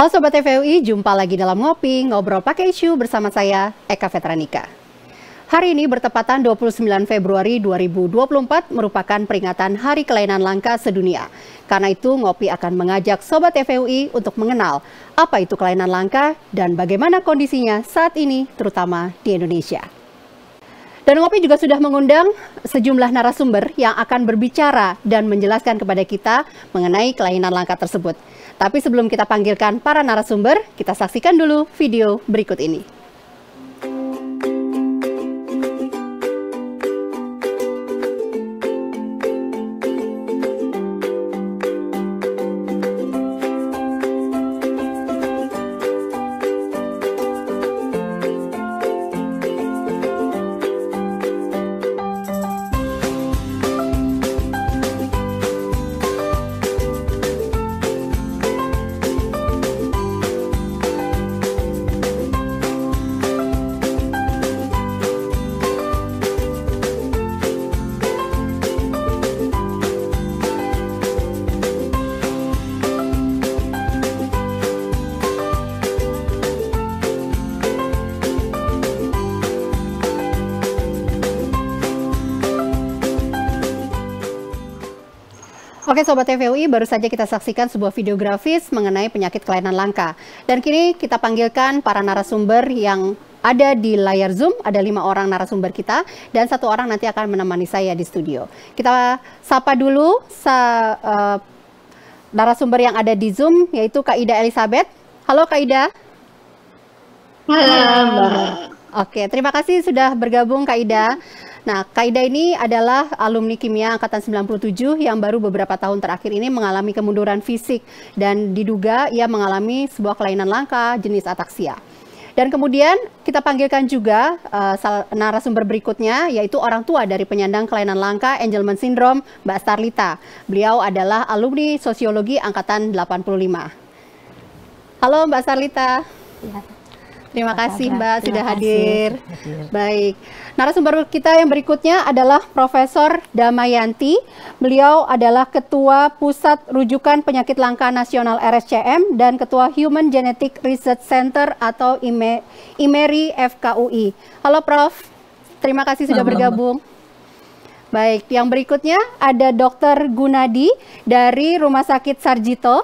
Halo Sobat TVUI, jumpa lagi dalam Ngopi, Ngobrol Pakai Isu bersama saya, Eka Vetranika. Hari ini bertepatan 29 Februari 2024 merupakan peringatan Hari Kelainan Langka Sedunia. Karena itu Ngopi akan mengajak Sobat TVUI untuk mengenal apa itu kelainan langka dan bagaimana kondisinya saat ini terutama di Indonesia. Dan Ngopi juga sudah mengundang sejumlah narasumber yang akan berbicara dan menjelaskan kepada kita mengenai kelainan langka tersebut. Tapi sebelum kita panggilkan para narasumber, kita saksikan dulu video berikut ini. Oke Sobat TVUI, baru saja kita saksikan sebuah video grafis mengenai penyakit kelainan langka. Dan kini kita panggilkan para narasumber yang ada di layar Zoom, ada lima orang narasumber kita, dan satu orang nanti akan menemani saya di studio. Kita sapa dulu sa, uh, narasumber yang ada di Zoom, yaitu Kak Ida Elizabeth. Halo Kak Ida. Halo Mbak. Oke, terima kasih sudah bergabung Kak Ida. Nah, Kaida ini adalah alumni kimia angkatan 97 yang baru beberapa tahun terakhir ini mengalami kemunduran fisik dan diduga ia mengalami sebuah kelainan langka jenis ataksia. Dan kemudian kita panggilkan juga uh, narasumber berikutnya yaitu orang tua dari penyandang kelainan langka Angelman Syndrome, Mbak Starlita. Beliau adalah alumni sosiologi angkatan 85. Halo Mbak Starlita. Ya. Terima kasih Mbak Terima sudah hadir. hadir. Baik. Narasumber kita yang berikutnya adalah Profesor Damayanti. Beliau adalah Ketua Pusat Rujukan Penyakit Langka Nasional RSCM dan Ketua Human Genetic Research Center atau IME, IMERI FKUI. Halo Prof. Terima kasih sudah bergabung. Baik, yang berikutnya ada Dr. Gunadi dari Rumah Sakit Sarjito.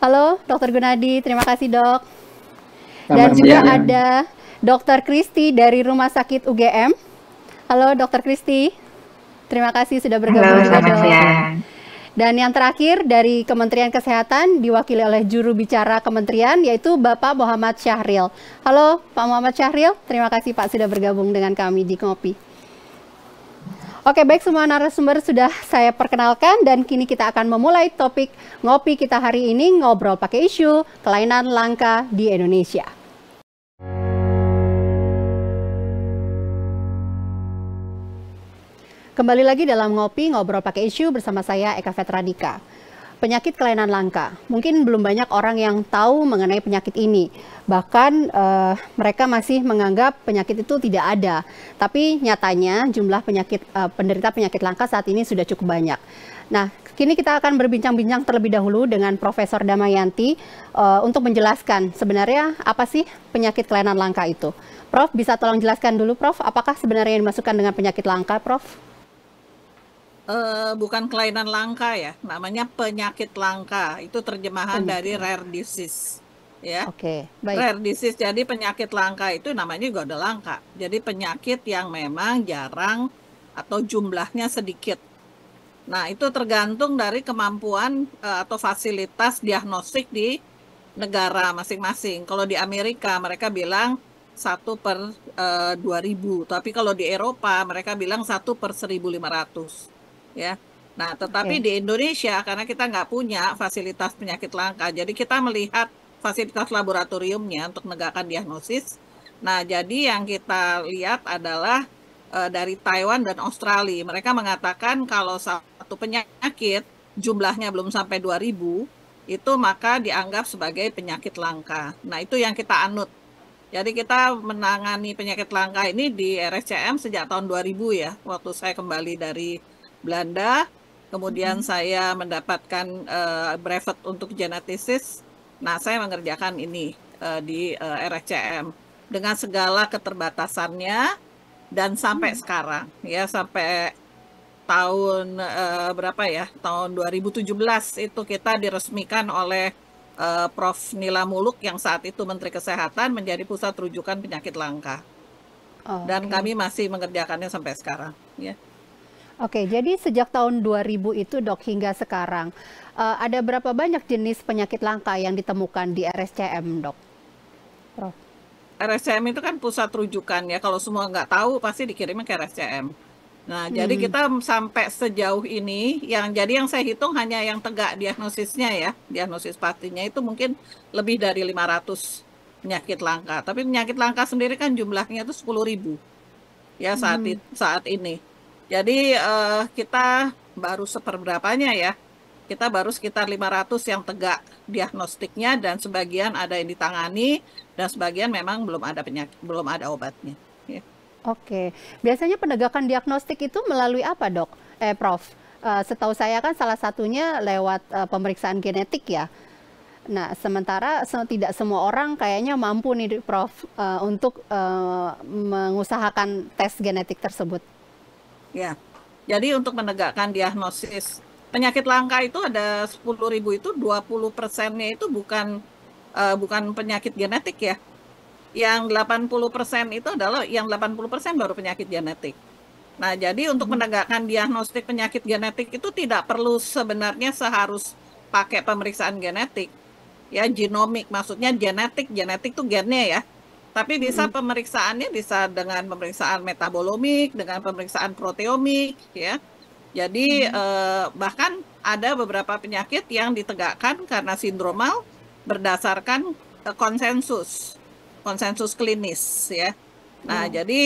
Halo Dr. Gunadi, terima kasih dok. Dan juga ya. ada Dr. Kristi dari Rumah Sakit UGM. Halo Dr. Kristi. Terima kasih sudah bergabung. Halo, selamat siang. Dan yang terakhir dari Kementerian Kesehatan diwakili oleh juru bicara kementerian yaitu Bapak Muhammad Syahril. Halo Pak Muhammad Syahril, terima kasih Pak sudah bergabung dengan kami di Kopi. Oke, baik semua narasumber sudah saya perkenalkan dan kini kita akan memulai topik ngopi kita hari ini ngobrol pakai isu kelainan langka di Indonesia. Kembali lagi dalam Ngopi Ngobrol Pakai Isu bersama saya Eka Vetradika Penyakit kelainan langka. Mungkin belum banyak orang yang tahu mengenai penyakit ini. Bahkan uh, mereka masih menganggap penyakit itu tidak ada. Tapi nyatanya jumlah penyakit uh, penderita penyakit langka saat ini sudah cukup banyak. Nah, kini kita akan berbincang-bincang terlebih dahulu dengan Profesor Damayanti uh, untuk menjelaskan sebenarnya apa sih penyakit kelainan langka itu. Prof, bisa tolong jelaskan dulu, Prof, apakah sebenarnya yang dimasukkan dengan penyakit langka, Prof? uh, bukan kelainan langka ya, namanya penyakit langka. Itu terjemahan penyakit. dari rare disease. Ya. okay, baik. Rare disease jadi penyakit langka itu namanya juga udah langka. Jadi penyakit yang memang jarang atau jumlahnya sedikit. Nah, itu tergantung dari kemampuan uh, atau fasilitas diagnostik di negara masing-masing. Kalau di Amerika mereka bilang satu per eh, dua ribu, tapi kalau di Eropa mereka bilang satu per seribu lima ratus ya. Nah, tetapi okay. di Indonesia karena kita nggak punya fasilitas penyakit langka, jadi kita melihat fasilitas laboratoriumnya untuk menegakkan diagnosis. Nah, jadi yang kita lihat adalah e, dari Taiwan dan Australia. Mereka mengatakan kalau satu penyakit jumlahnya belum sampai 2000 itu maka dianggap sebagai penyakit langka. Nah, itu yang kita anut. Jadi kita menangani penyakit langka ini di RSCM sejak tahun 2000 ya, waktu saya kembali dari Belanda. Kemudian hmm. saya mendapatkan uh, brevet untuk genetisis. Nah, saya mengerjakan ini uh, di uh, eh, RSCM dengan segala keterbatasannya dan sampai hmm. sekarang ya sampai tahun uh, berapa ya? Tahun 2017 itu kita diresmikan oleh uh, Prof Nila Muluk yang saat itu Menteri Kesehatan menjadi pusat rujukan penyakit langka. Oh, Dan okay. kami masih mengerjakannya sampai sekarang, ya. Oke, jadi sejak tahun 2000 itu dok hingga sekarang, uh, ada berapa banyak jenis penyakit langka yang ditemukan di RSCM dok? Prof. RSCM itu kan pusat rujukan ya, kalau semua nggak tahu pasti dikirimnya ke RSCM. Nah, hmm. jadi kita sampai sejauh ini, yang jadi yang saya hitung hanya yang tegak diagnosisnya ya, diagnosis pastinya itu mungkin lebih dari 500 penyakit langka. Tapi penyakit langka sendiri kan jumlahnya itu 10 ribu ya saat hmm. saat ini. Jadi uh, kita baru seperberapanya ya. Kita baru sekitar 500 yang tegak diagnostiknya dan sebagian ada yang ditangani dan sebagian memang belum ada penyakit, belum ada obatnya. Ya. Oke, biasanya penegakan diagnostik itu melalui apa dok? Eh, Prof. Eh, setahu saya kan salah satunya lewat eh, pemeriksaan genetik ya. Nah, sementara tidak semua orang kayaknya mampu nih, Prof, untuk mengusahakan tes genetik tersebut. Ya. Jadi untuk menegakkan diagnosis penyakit langka itu ada 10.000 itu 20 persennya itu bukan uh, bukan penyakit genetik ya. Yang 80 persen itu adalah yang 80 persen baru penyakit genetik. Nah, jadi untuk hmm. menegakkan diagnostik penyakit genetik itu tidak perlu sebenarnya seharus pakai pemeriksaan genetik. Ya, genomik maksudnya genetik, genetik itu gennya ya tapi bisa hmm. pemeriksaannya bisa dengan pemeriksaan metabolomik, dengan pemeriksaan proteomik, ya. Jadi hmm. eh, bahkan ada beberapa penyakit yang ditegakkan karena sindromal berdasarkan eh, konsensus, konsensus klinis, ya. Nah, hmm. jadi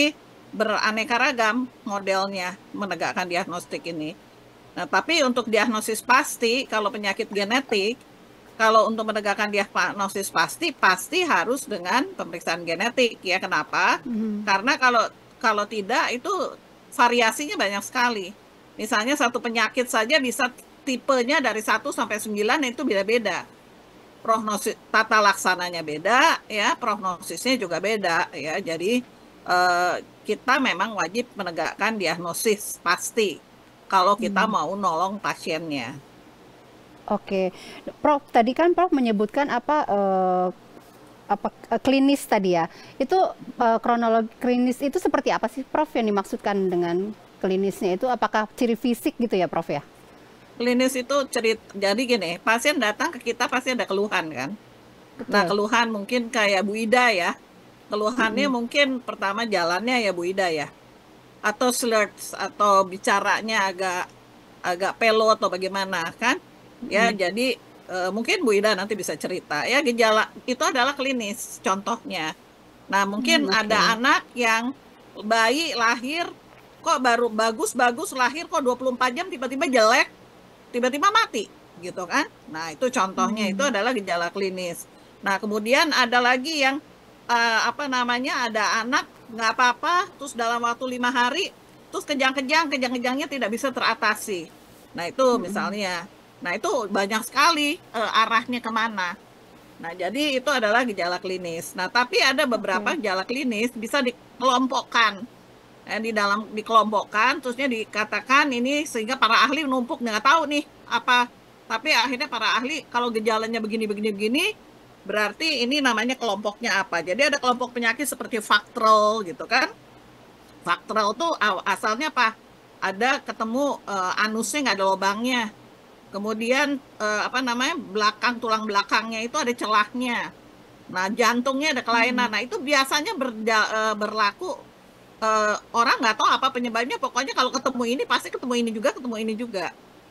beraneka ragam modelnya menegakkan diagnostik ini. Nah, tapi untuk diagnosis pasti kalau penyakit genetik kalau untuk menegakkan diagnosis pasti pasti harus dengan pemeriksaan genetik ya kenapa mm-hmm. karena kalau kalau tidak itu variasinya banyak sekali misalnya satu penyakit saja bisa tipenya dari 1 sampai 9 itu beda-beda prognosis tata laksananya beda ya prognosisnya juga beda ya jadi eh, kita memang wajib menegakkan diagnosis pasti kalau kita hmm mau nolong pasiennya Oke, Prof. Tadi kan Prof menyebutkan apa uh, apa eh, klinis tadi ya? Itu uh, kronologi klinis itu seperti apa sih, Prof? Yang dimaksudkan dengan klinisnya itu apakah ciri fisik gitu ya, Prof ya? Klinis itu cerita, jadi gini, pasien datang ke kita pasti ada keluhan kan? Nah, Betul. Nah, keluhan mungkin kayak Bu Ida ya. Keluhannya hmm. mungkin pertama jalannya ya Bu Ida ya. Atau slurs atau bicaranya agak agak pelo atau bagaimana kan? ya hmm. jadi uh, mungkin Bu Ida nanti bisa cerita ya gejala itu adalah klinis contohnya nah mungkin hmm, okay. ada anak yang bayi lahir kok baru bagus-bagus lahir kok 24 jam tiba-tiba jelek tiba-tiba mati gitu kan nah itu contohnya hmm. itu adalah gejala klinis nah kemudian ada lagi yang uh, apa namanya ada anak nggak apa-apa terus dalam waktu lima hari terus kejang-kejang kejang-kejangnya tidak bisa teratasi nah itu hmm. misalnya Nah itu banyak sekali uh, arahnya kemana. Nah jadi itu adalah gejala klinis. Nah tapi ada beberapa okay. gejala klinis bisa dikelompokkan. Eh, di dalam dikelompokkan, terusnya dikatakan ini sehingga para ahli numpuk nggak tahu nih apa. Tapi akhirnya para ahli kalau gejalanya begini-begini-begini, berarti ini namanya kelompoknya apa. Jadi ada kelompok penyakit seperti faktrol gitu kan. Faktrol tuh asalnya apa? Ada ketemu uh, anusnya nggak ada lubangnya kemudian eh, apa namanya belakang tulang belakangnya itu ada celahnya nah jantungnya ada kelainan hmm. nah itu biasanya berja, eh, berlaku eh, orang nggak tahu apa penyebabnya pokoknya kalau ketemu ini pasti ketemu ini juga ketemu ini juga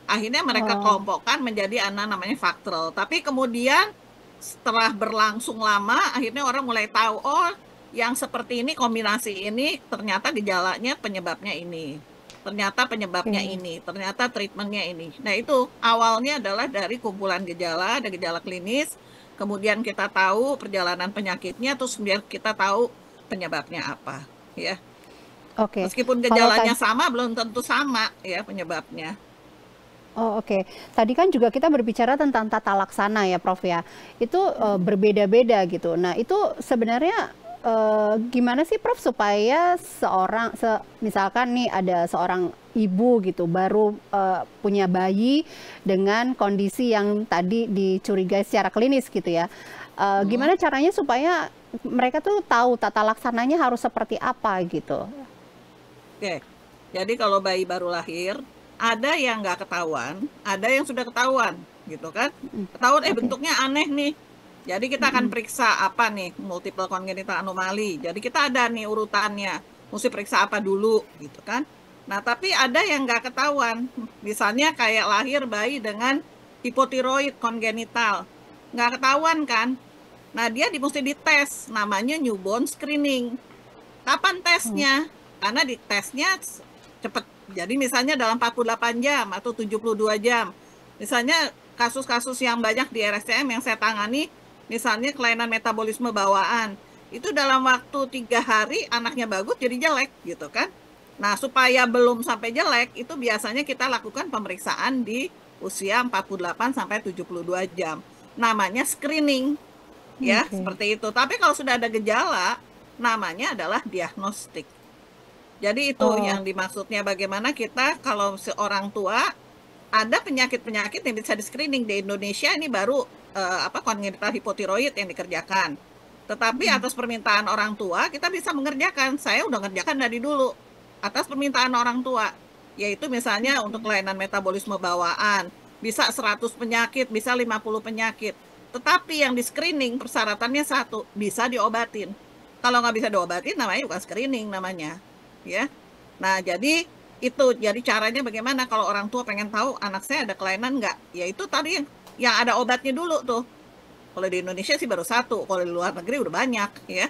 akhirnya mereka oh. kelompokkan menjadi anak namanya faktoral tapi kemudian setelah berlangsung lama akhirnya orang mulai tahu oh yang seperti ini kombinasi ini ternyata gejalanya penyebabnya ini ternyata penyebabnya hmm. ini, ternyata treatmentnya ini. Nah itu awalnya adalah dari kumpulan gejala, ada gejala klinis, kemudian kita tahu perjalanan penyakitnya, terus biar kita tahu penyebabnya apa, ya. Oke. Okay. Meskipun gejalanya sama, belum tentu sama ya penyebabnya. Oh oke, okay. tadi kan juga kita berbicara tentang tata laksana ya Prof ya, itu eh, hmm. uh, berbeda-beda gitu. Nah itu sebenarnya uh, gimana sih Prof supaya seorang se, misalkan nih ada seorang ibu gitu baru uh, punya bayi dengan kondisi yang tadi dicurigai secara klinis gitu ya. Uh, hmm. Gimana caranya supaya mereka tuh tahu tata laksananya harus seperti apa gitu? Oke, jadi kalau bayi baru lahir ada yang nggak ketahuan, ada yang sudah ketahuan gitu kan. Hmm. Ketahuan eh okay. bentuknya aneh nih jadi kita akan periksa apa nih multiple congenital anomali. Jadi kita ada nih urutannya, mesti periksa apa dulu gitu kan. Nah tapi ada yang nggak ketahuan, misalnya kayak lahir bayi dengan hipotiroid kongenital, nggak ketahuan kan. Nah dia di, mesti dites, namanya newborn screening. Kapan tesnya? Hmm. Karena di tesnya cepet. Jadi misalnya dalam 48 jam atau 72 jam. Misalnya kasus-kasus yang banyak di RSCM yang saya tangani misalnya kelainan metabolisme bawaan itu dalam waktu tiga hari anaknya bagus jadi jelek gitu kan nah supaya belum sampai jelek itu biasanya kita lakukan pemeriksaan di usia 48 sampai 72 jam namanya screening ya okay. seperti itu tapi kalau sudah ada gejala namanya adalah diagnostik jadi itu oh. yang dimaksudnya bagaimana kita kalau seorang tua ada penyakit-penyakit yang bisa di screening di Indonesia ini baru uh, apa kongenital hipotiroid yang dikerjakan. Tetapi hmm. atas permintaan orang tua kita bisa mengerjakan. Saya udah ngerjakan dari dulu atas permintaan orang tua, yaitu misalnya hmm. untuk kelainan metabolisme bawaan bisa 100 penyakit, bisa 50 penyakit. Tetapi yang di screening persyaratannya satu, bisa diobatin. Kalau nggak bisa diobatin namanya bukan screening namanya, ya. Nah, jadi itu jadi caranya bagaimana kalau orang tua pengen tahu anak saya ada kelainan nggak ya itu tadi yang yang ada obatnya dulu tuh kalau di Indonesia sih baru satu kalau di luar negeri udah banyak ya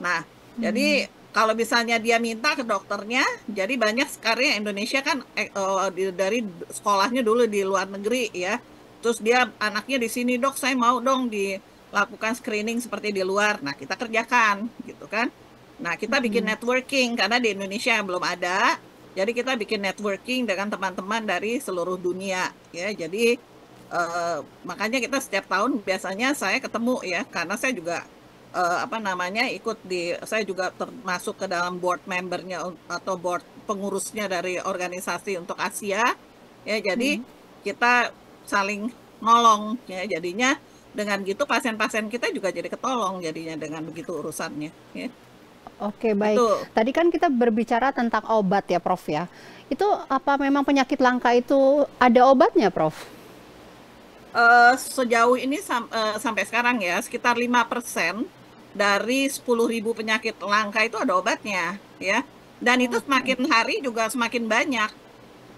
nah hmm. jadi kalau misalnya dia minta ke dokternya, jadi banyak sekarang Indonesia kan eh, eh dari sekolahnya dulu di luar negeri ya, terus dia anaknya di sini dok, saya mau dong dilakukan screening seperti di luar. Nah kita kerjakan gitu kan. Nah kita bikin hmm. networking karena di Indonesia belum ada, jadi kita bikin networking dengan teman-teman dari seluruh dunia ya. Jadi uh, makanya kita setiap tahun biasanya saya ketemu ya karena saya juga uh, apa namanya ikut di saya juga termasuk ke dalam board membernya atau board pengurusnya dari organisasi untuk Asia ya. Jadi hmm. kita saling ngolong. ya jadinya dengan gitu pasien-pasien kita juga jadi ketolong jadinya dengan begitu urusannya ya. Oke baik. Betul. Tadi kan kita berbicara tentang obat ya, Prof ya. Itu apa memang penyakit langka itu ada obatnya, Prof? Uh, sejauh ini sam uh, sampai sekarang ya sekitar lima persen dari 10.000 penyakit langka itu ada obatnya, ya. Dan itu semakin hari juga semakin banyak.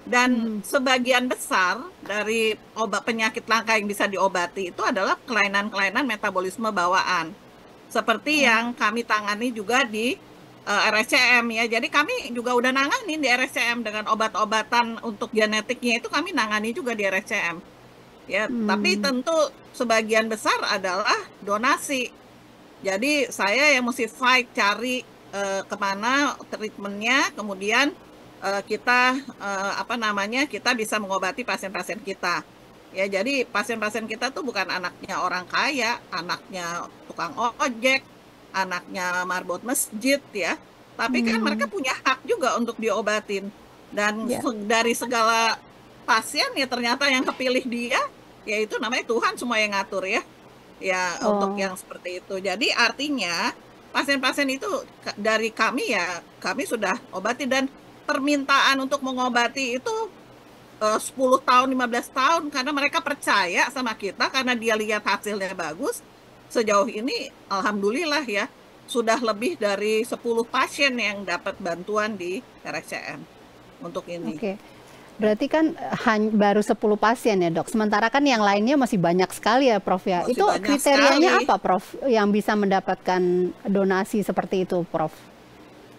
Dan hmm. sebagian besar dari obat penyakit langka yang bisa diobati itu adalah kelainan-kelainan metabolisme bawaan seperti hmm. yang kami tangani juga di uh, eh, RSCM ya. Jadi kami juga udah nanganin di RSCM dengan obat-obatan untuk genetiknya itu kami nangani juga di RSCM. Ya, hmm. tapi tentu sebagian besar adalah donasi. Jadi saya yang mesti fight cari uh, kemana treatmentnya, kemudian uh, kita uh, apa namanya kita bisa mengobati pasien-pasien kita. Ya, jadi pasien-pasien kita tuh bukan anaknya orang kaya, anaknya tukang ojek, anaknya marbot masjid ya. Tapi kan mereka hmm. punya hak juga untuk diobatin. Dan yeah. Ya. dari segala pasien ya ternyata yang kepilih dia yaitu namanya Tuhan semua yang ngatur ya. Ya oh. untuk yang seperti itu. Jadi artinya pasien-pasien itu dari kami ya kami sudah obati dan permintaan untuk mengobati itu eh, uh, 10 tahun, 15 tahun karena mereka percaya sama kita karena dia lihat hasilnya bagus sejauh ini alhamdulillah ya sudah lebih dari 10 pasien yang dapat bantuan di RSCM untuk ini. Oke. Berarti kan eh, hanya, baru 10 pasien ya dok. Sementara kan yang lainnya masih banyak sekali ya Prof ya. Masih itu kriterianya sekali. apa Prof yang bisa mendapatkan donasi seperti itu Prof?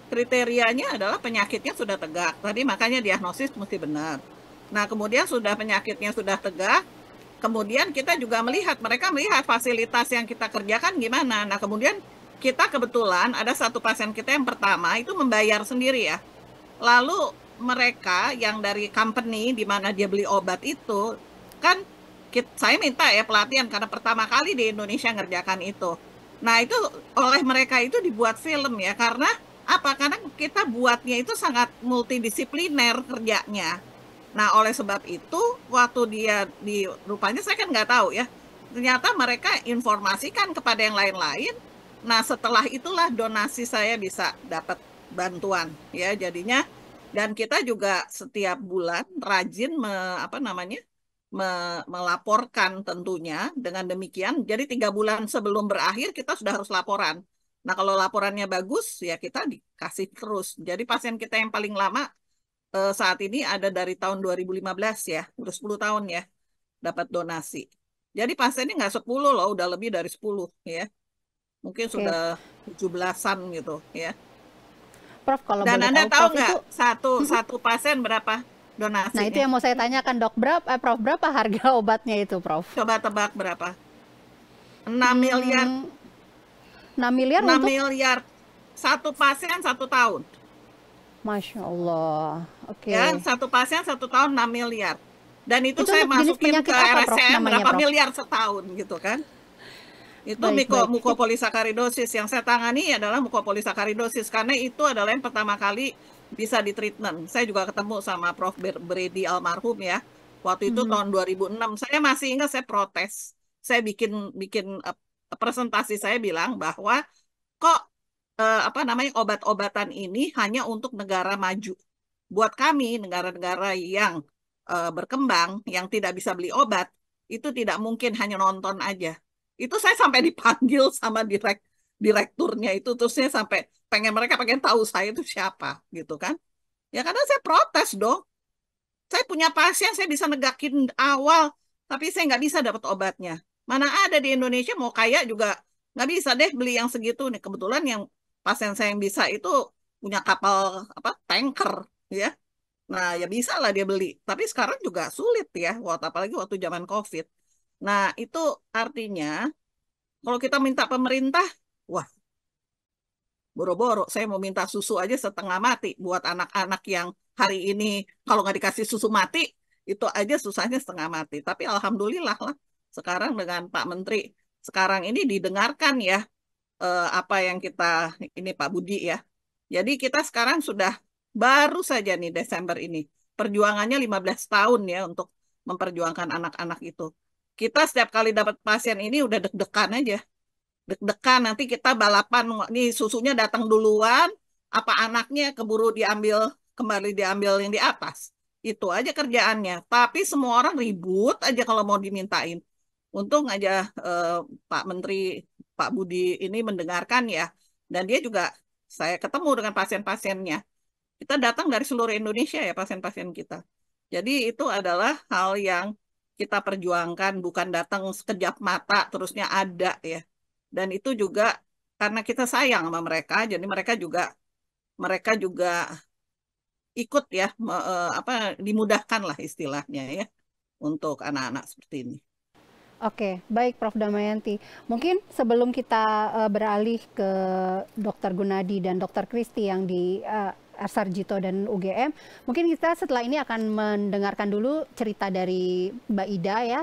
Kriterianya adalah penyakitnya sudah tegak. Tadi makanya diagnosis mesti benar. Nah kemudian sudah penyakitnya sudah tegak, kemudian kita juga melihat mereka melihat fasilitas yang kita kerjakan gimana nah kemudian kita kebetulan ada satu pasien kita yang pertama itu membayar sendiri ya lalu mereka yang dari company di mana dia beli obat itu kan kita, saya minta ya pelatihan karena pertama kali di Indonesia ngerjakan itu nah itu oleh mereka itu dibuat film ya karena apa karena kita buatnya itu sangat multidisipliner kerjanya Nah, oleh sebab itu waktu dia di rupanya saya kan nggak tahu ya. Ternyata mereka informasikan kepada yang lain-lain. Nah, setelah itulah donasi saya bisa dapat bantuan ya. Jadinya dan kita juga setiap bulan rajin me, apa namanya? Me, melaporkan tentunya dengan demikian jadi tiga bulan sebelum berakhir kita sudah harus laporan nah kalau laporannya bagus ya kita dikasih terus jadi pasien kita yang paling lama uh, saat ini ada dari tahun 2015 ya, udah 10 tahun ya dapat donasi. Jadi pasien ini nggak 10 loh, udah lebih dari 10 ya. Mungkin okay. sudah 17-an gitu ya. Prof, kalau Dan Anda tahu nggak itu... satu mhm. satu pasien berapa donasi? Nah, itu yang mau saya tanyakan, Dok. Berapa eh, Prof, berapa harga obatnya itu, Prof? Coba tebak berapa? 6 hmm. miliar. Hmm, 6 miliar 6 untuk... miliar. Satu pasien satu tahun. Masya Allah. Oke. Okay. Ya, satu pasien satu tahun 6 miliar. Dan itu, itu saya masukin ke RSCM berapa Prof? miliar setahun gitu kan. Itu baik, miko, baik. mukopolisakaridosis. Yang saya tangani adalah mukopolisakaridosis karena itu adalah yang pertama kali bisa ditreatment. Saya juga ketemu sama Prof. Brady almarhum ya. Waktu itu -hmm. tahun 2006. Saya masih ingat saya protes. Saya bikin bikin uh, presentasi saya bilang bahwa kok eh, apa namanya obat-obatan ini hanya untuk negara maju. Buat kami negara-negara yang eh, berkembang yang tidak bisa beli obat itu tidak mungkin hanya nonton aja. Itu saya sampai dipanggil sama direk direkturnya itu terusnya sampai pengen mereka pengen tahu saya itu siapa gitu kan. Ya karena saya protes dong. Saya punya pasien, saya bisa negakin awal, tapi saya nggak bisa dapat obatnya. Mana ada di Indonesia mau kaya juga nggak bisa deh beli yang segitu nih. Kebetulan yang pasien saya yang bisa itu punya kapal apa tanker ya nah ya bisa lah dia beli tapi sekarang juga sulit ya waktu apalagi waktu zaman covid nah itu artinya kalau kita minta pemerintah wah boro-boro saya mau minta susu aja setengah mati buat anak-anak yang hari ini kalau nggak dikasih susu mati itu aja susahnya setengah mati tapi alhamdulillah lah sekarang dengan Pak Menteri sekarang ini didengarkan ya uh, apa yang kita ini Pak Budi ya. Jadi kita sekarang sudah baru saja nih Desember ini. Perjuangannya 15 tahun ya untuk memperjuangkan anak-anak itu. Kita setiap kali dapat pasien ini udah deg-degan aja. Deg-degan nanti kita balapan nih susunya datang duluan apa anaknya keburu diambil kembali diambil yang di atas. Itu aja kerjaannya. Tapi semua orang ribut aja kalau mau dimintain. Untung aja eh, Pak Menteri Pak Budi ini mendengarkan ya. Dan dia juga saya ketemu dengan pasien-pasiennya. Kita datang dari seluruh Indonesia ya pasien-pasien kita. Jadi itu adalah hal yang kita perjuangkan bukan datang sekejap mata terusnya ada ya. Dan itu juga karena kita sayang sama mereka jadi mereka juga mereka juga ikut ya eh, apa dimudahkan lah istilahnya ya untuk anak-anak seperti ini. Oke, baik Prof. Damayanti. Mungkin sebelum kita uh, beralih ke Dr. Gunadi dan Dr. Kristi yang di uh, eh, Sarjito dan UGM, mungkin kita setelah ini akan mendengarkan dulu cerita dari Mbak Ida ya,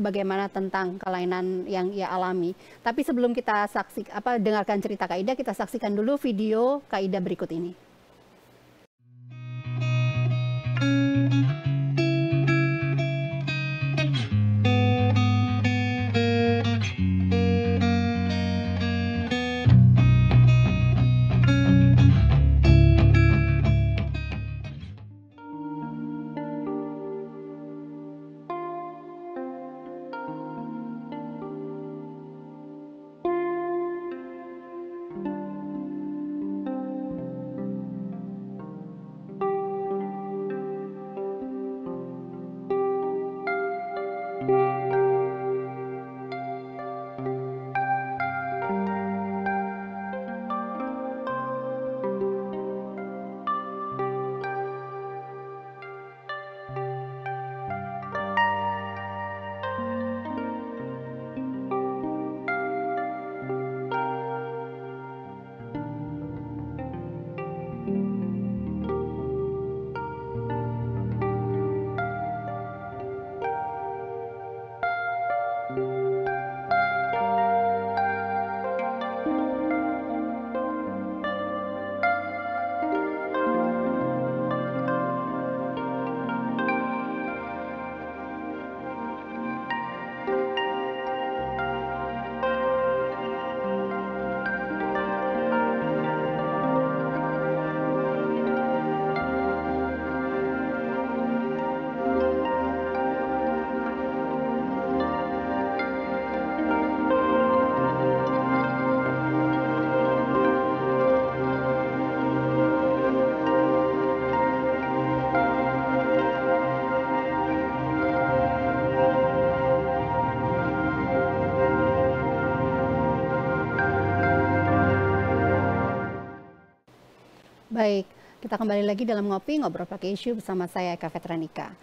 bagaimana tentang kelainan yang ia alami. Tapi sebelum kita saksik, apa dengarkan cerita Kak Ida, kita saksikan dulu video Kak Ida berikut ini. Baik, kita kembali lagi dalam ngopi ngobrol pakai isu bersama saya Eka Veteranika.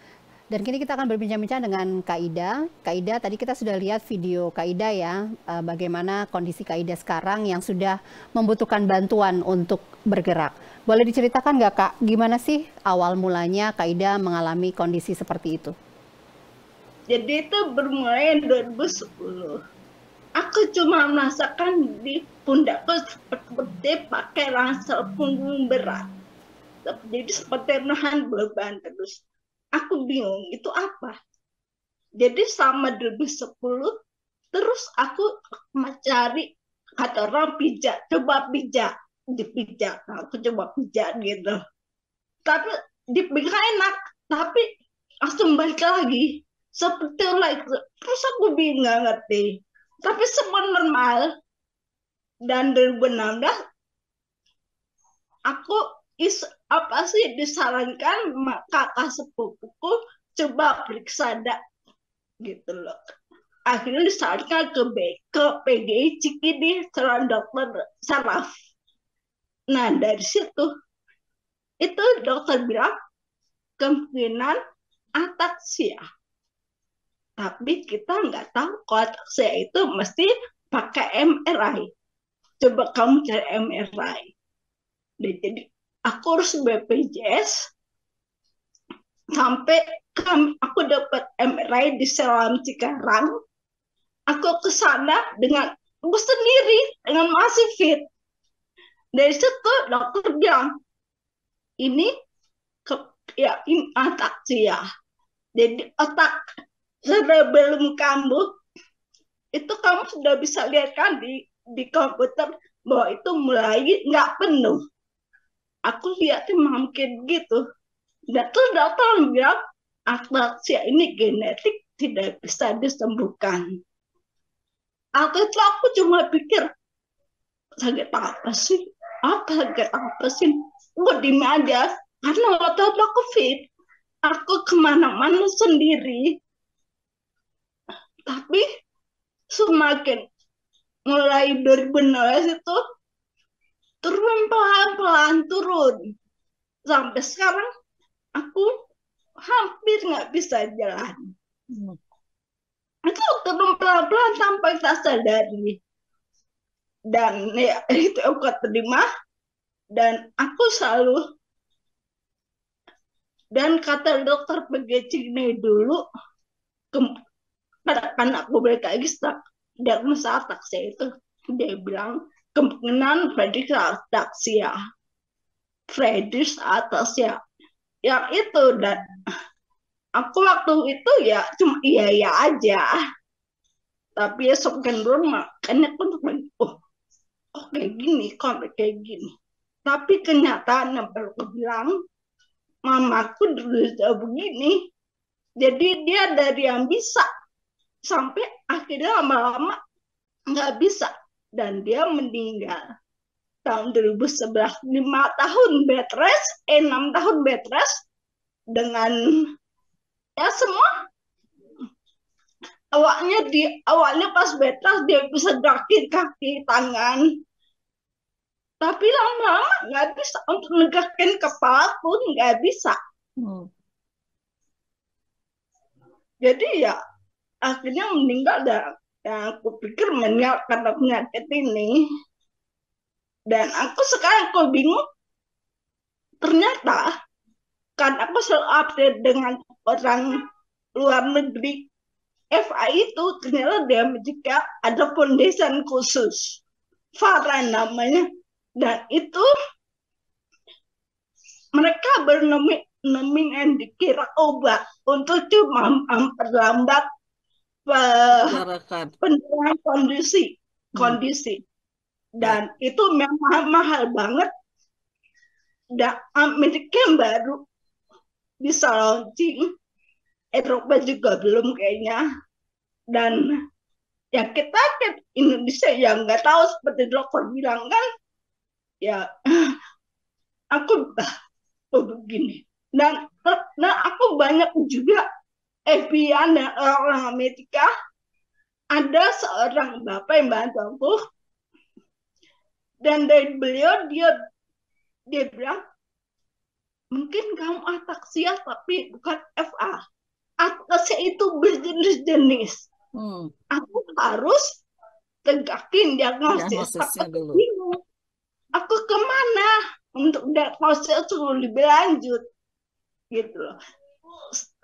Dan kini kita akan berbincang-bincang dengan Kaida. Kaida tadi kita sudah lihat video Kaida ya, eh, bagaimana kondisi Kaida sekarang yang sudah membutuhkan bantuan untuk bergerak. Boleh diceritakan nggak Kak, gimana sih awal mulanya Kaida mengalami kondisi seperti itu? Jadi itu bermulai 2010. Aku cuma merasakan di pundakku seperti pakai ransel punggung berat. Jadi seperti nahan beban terus. Aku bingung, itu apa? Jadi sama 2010, terus aku mencari kata orang pijak, coba pijak, dipijak, aku coba pijak gitu. Tapi dipijak enak, tapi langsung balik lagi seperti like terus aku bingung nggak ngerti tapi semua normal dan 2016 aku is apa sih disarankan kakak sepupuku coba periksa dak gitu loh akhirnya disarankan ke B, ke PGI Cikini seorang dokter Saraf nah dari situ itu dokter bilang kemungkinan ataksia tapi kita nggak tahu kalau ataksia itu mesti pakai MRI coba kamu cari MRI. Dan nah, jadi aku harus BPJS sampai kami, aku dapat MRI di Selam Cikarang. Aku ke sana dengan aku sendiri dengan masih fit. Dari situ dokter bilang ini ke, ya ini ya, Jadi otak sudah belum kambuh itu kamu sudah bisa lihat kan di di komputer bahwa itu mulai nggak penuh. Aku lihatnya makin gitu. Dan terus dokter bilang atraksia ini genetik tidak bisa disembuhkan. Atau itu aku cuma pikir sakit apa sih? Apa sakit apa sih? Gue di aja karena waktu itu aku fit. Aku kemana-mana sendiri. Tapi semakin mulai 2016 itu turun pelan-pelan turun sampai sekarang aku hampir nggak bisa jalan hmm. itu turun pelan-pelan sampai tak sadari dan ya itu aku terima dan aku selalu dan kata dokter PGC dulu ke, anak aku balik lagi setelah dalam saat taksi itu dia bilang kemungkinan Fredrik saat taksi ya Fredrik saat ya yang itu dan aku waktu itu ya cuma iya iya aja tapi ya sebagian rumah makanya aku oh oh kayak gini kok kayak gini tapi kenyataan yang baru aku bilang mamaku dulu sudah begini jadi dia dari yang bisa sampai akhirnya lama-lama nggak bisa dan dia meninggal tahun 2011 5 tahun bed rest eh 6 tahun bed rest dengan ya semua awalnya di awalnya pas bed rest dia bisa gerakin kaki tangan tapi lama-lama nggak bisa untuk negakin kepala pun nggak bisa hmm. jadi ya akhirnya meninggal dan yang aku pikir meninggal karena penyakit ini dan aku sekarang kok bingung ternyata kan aku selalu update dengan orang luar negeri FA itu ternyata dia jika ada foundation khusus Farah namanya dan itu mereka bernomi yang dikira obat untuk cuma memperlambat penerangan kondisi hmm. kondisi ya. dan hmm. itu memang mahal banget dan Amerika ah, baru bisa launching Eropa juga belum kayaknya dan ya kita ke Indonesia ya nggak tahu seperti dokter bilang kan ya aku oh begini dan eh, nah aku banyak juga Evian dan eh, orang Amerika ada seorang bapak yang bantu aku dan dari beliau dia dia bilang mungkin kamu ataksia ya, tapi bukan FA ataksia itu berjenis-jenis hmm. aku harus tegakin diagnosis aku aku kemana untuk diagnosis lebih lanjut gitu loh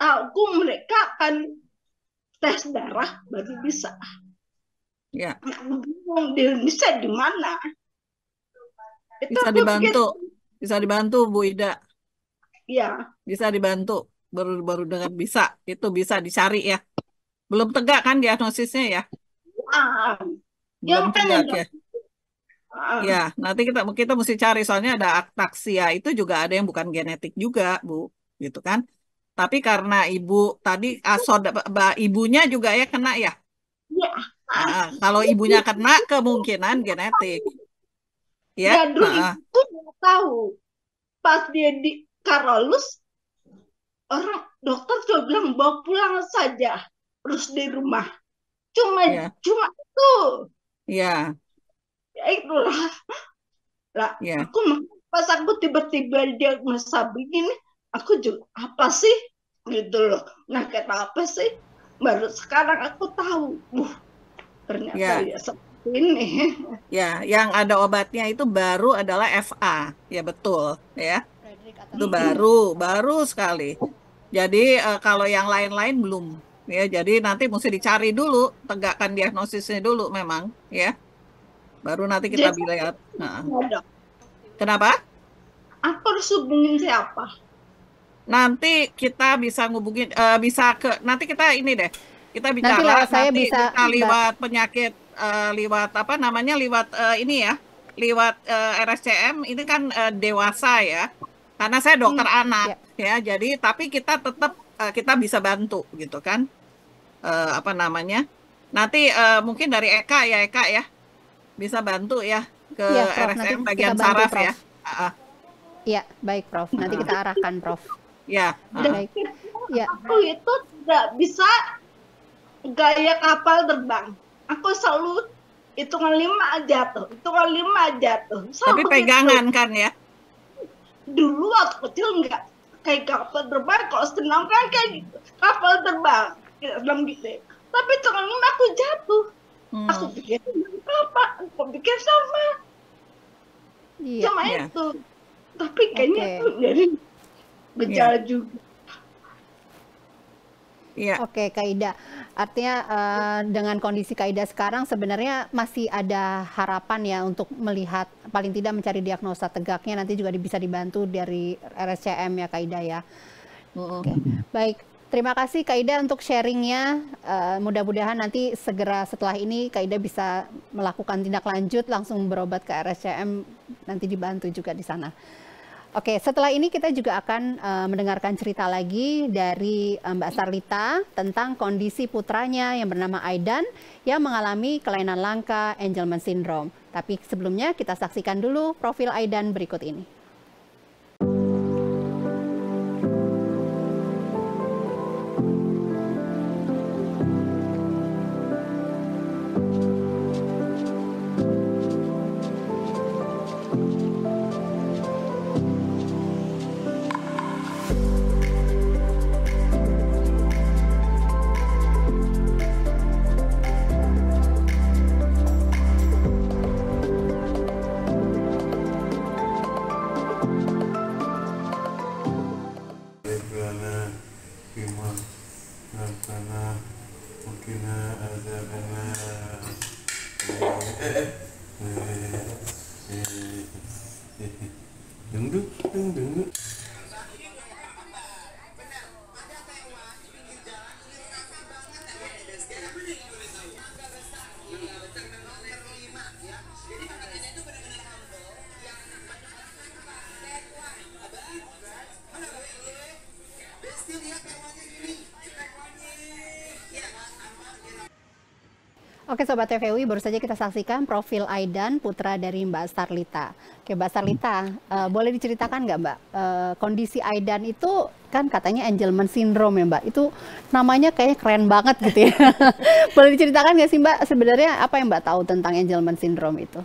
aku mereka akan tes darah baru bisa. Ya. Nah, bingung di Indonesia di mana? bisa dibantu, pikir... bisa dibantu Bu Ida. Ya. Bisa dibantu baru baru dengan bisa itu bisa dicari ya. Belum tegak kan diagnosisnya ya? Ah. Belum ya, tegak ya. Ya, nanti kita kita mesti cari soalnya ada ataksia ya. itu juga ada yang bukan genetik juga, Bu, gitu kan? Tapi karena ibu tadi asod ah, ibunya juga ya kena ya. Iya. Nah, kalau ibunya kena kemungkinan genetik. Ya. Dan nah. itu tahu pas dia di Karolus orang dokter coba bilang bawa pulang saja terus di rumah. Cuma ya. cuma itu. Ya. Ya itulah. Lah, ya. aku pas aku tiba-tiba dia masa begini, aku juga apa sih gitu loh ngaget apa sih baru sekarang aku tahu uh, ternyata ya. ya seperti ini ya yang ada obatnya itu baru adalah FA ya betul ya itu baru baru sekali jadi uh, kalau yang lain-lain belum ya jadi nanti mesti dicari dulu tegakkan diagnosisnya dulu memang ya baru nanti kita bilang nah. kenapa aku harus hubungin siapa nanti kita bisa ngubungin uh, bisa ke nanti kita ini deh kita bicara nanti, saya nanti bisa, kita lewat penyakit uh, lewat apa namanya lewat uh, ini ya lewat uh, RSCM ini kan uh, dewasa ya karena saya dokter hmm, anak ya. ya jadi tapi kita tetap uh, kita bisa bantu gitu kan uh, apa namanya nanti uh, mungkin dari Eka ya Eka ya bisa bantu ya ke iya, ya, Prof, RSCM bagian saraf ya. Uh -uh. Iya, baik Prof. Nanti kita arahkan Prof. Ya. Dan ah. ya. aku itu tidak bisa gaya kapal terbang. Aku selalu hitungan lima jatuh, hitungan lima jatuh. Selalu Tapi pegangan itu. kan ya? Dulu waktu kecil enggak kayak kapal terbang, kalau senang kan kayak gitu. kapal terbang, senang gitu. Tapi hitungan lima aku jatuh. Hmm. Aku pikir apa? Aku pikir sama. Iya, Cuma ya. itu. Tapi kayaknya okay. itu dari Iya. gejala yeah. juga. Yeah. Oke, okay, Kaida. Artinya uh, dengan kondisi Kaida sekarang sebenarnya masih ada harapan ya untuk melihat paling tidak mencari diagnosa tegaknya nanti juga bisa dibantu dari RSCM ya Kaida ya. Oke. Okay. Baik. Terima kasih Kaida untuk sharingnya. Uh, mudah-mudahan nanti segera setelah ini Kaida bisa melakukan tindak lanjut langsung berobat ke RSCM nanti dibantu juga di sana. Oke, setelah ini kita juga akan uh, mendengarkan cerita lagi dari uh, Mbak Sarlita tentang kondisi putranya yang bernama Aidan yang mengalami kelainan langka Angelman syndrome. Tapi sebelumnya kita saksikan dulu profil Aidan berikut ini. Oke Sobat TVUI, baru saja kita saksikan profil Aidan putra dari Mbak Starlita. Oke Mbak Starlita, hmm. uh, boleh diceritakan nggak Mbak, uh, kondisi Aidan itu kan katanya Angelman Syndrome ya Mbak, itu namanya kayaknya keren banget gitu ya. boleh diceritakan nggak sih Mbak, sebenarnya apa yang Mbak tahu tentang Angelman Syndrome itu?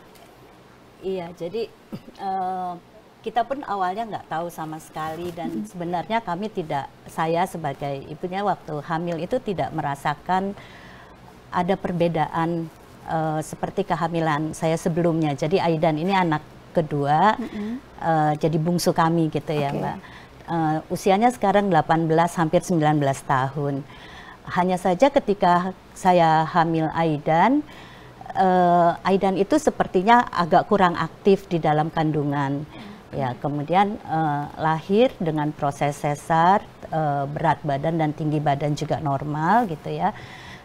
Iya, jadi uh, kita pun awalnya nggak tahu sama sekali dan sebenarnya kami tidak, saya sebagai ibunya waktu hamil itu tidak merasakan ada perbedaan uh, seperti kehamilan saya sebelumnya. Jadi Aidan ini anak kedua, mm -hmm. uh, jadi bungsu kami gitu okay. ya Mbak. Uh, usianya sekarang 18 hampir 19 tahun. Hanya saja ketika saya hamil Aidan, uh, Aidan itu sepertinya agak kurang aktif di dalam kandungan. Ya, kemudian uh, lahir dengan proses sesar, uh, berat badan dan tinggi badan juga normal gitu ya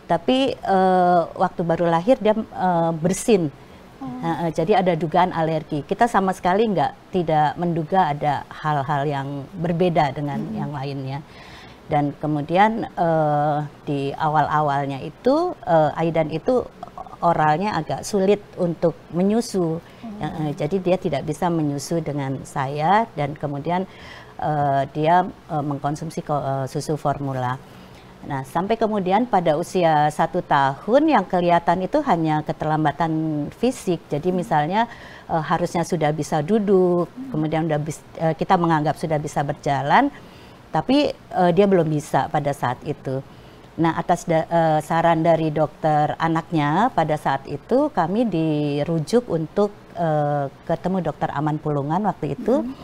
tapi uh, waktu baru lahir dia uh, bersin. Nah, uh, jadi ada dugaan alergi. Kita sama sekali nggak tidak menduga ada hal-hal yang berbeda dengan hmm. yang lainnya. Dan kemudian uh, di awal-awalnya itu uh, Aidan itu oralnya agak sulit untuk menyusu. Hmm. Uh, jadi dia tidak bisa menyusu dengan saya dan kemudian uh, dia uh, mengkonsumsi uh, susu formula. Nah, sampai kemudian pada usia satu tahun yang kelihatan itu hanya keterlambatan fisik. Jadi misalnya e, harusnya sudah bisa duduk, kemudian sudah bis, e, kita menganggap sudah bisa berjalan, tapi e, dia belum bisa pada saat itu. Nah, atas da, e, saran dari dokter anaknya pada saat itu kami dirujuk untuk e, ketemu dokter Aman Pulungan waktu itu hmm.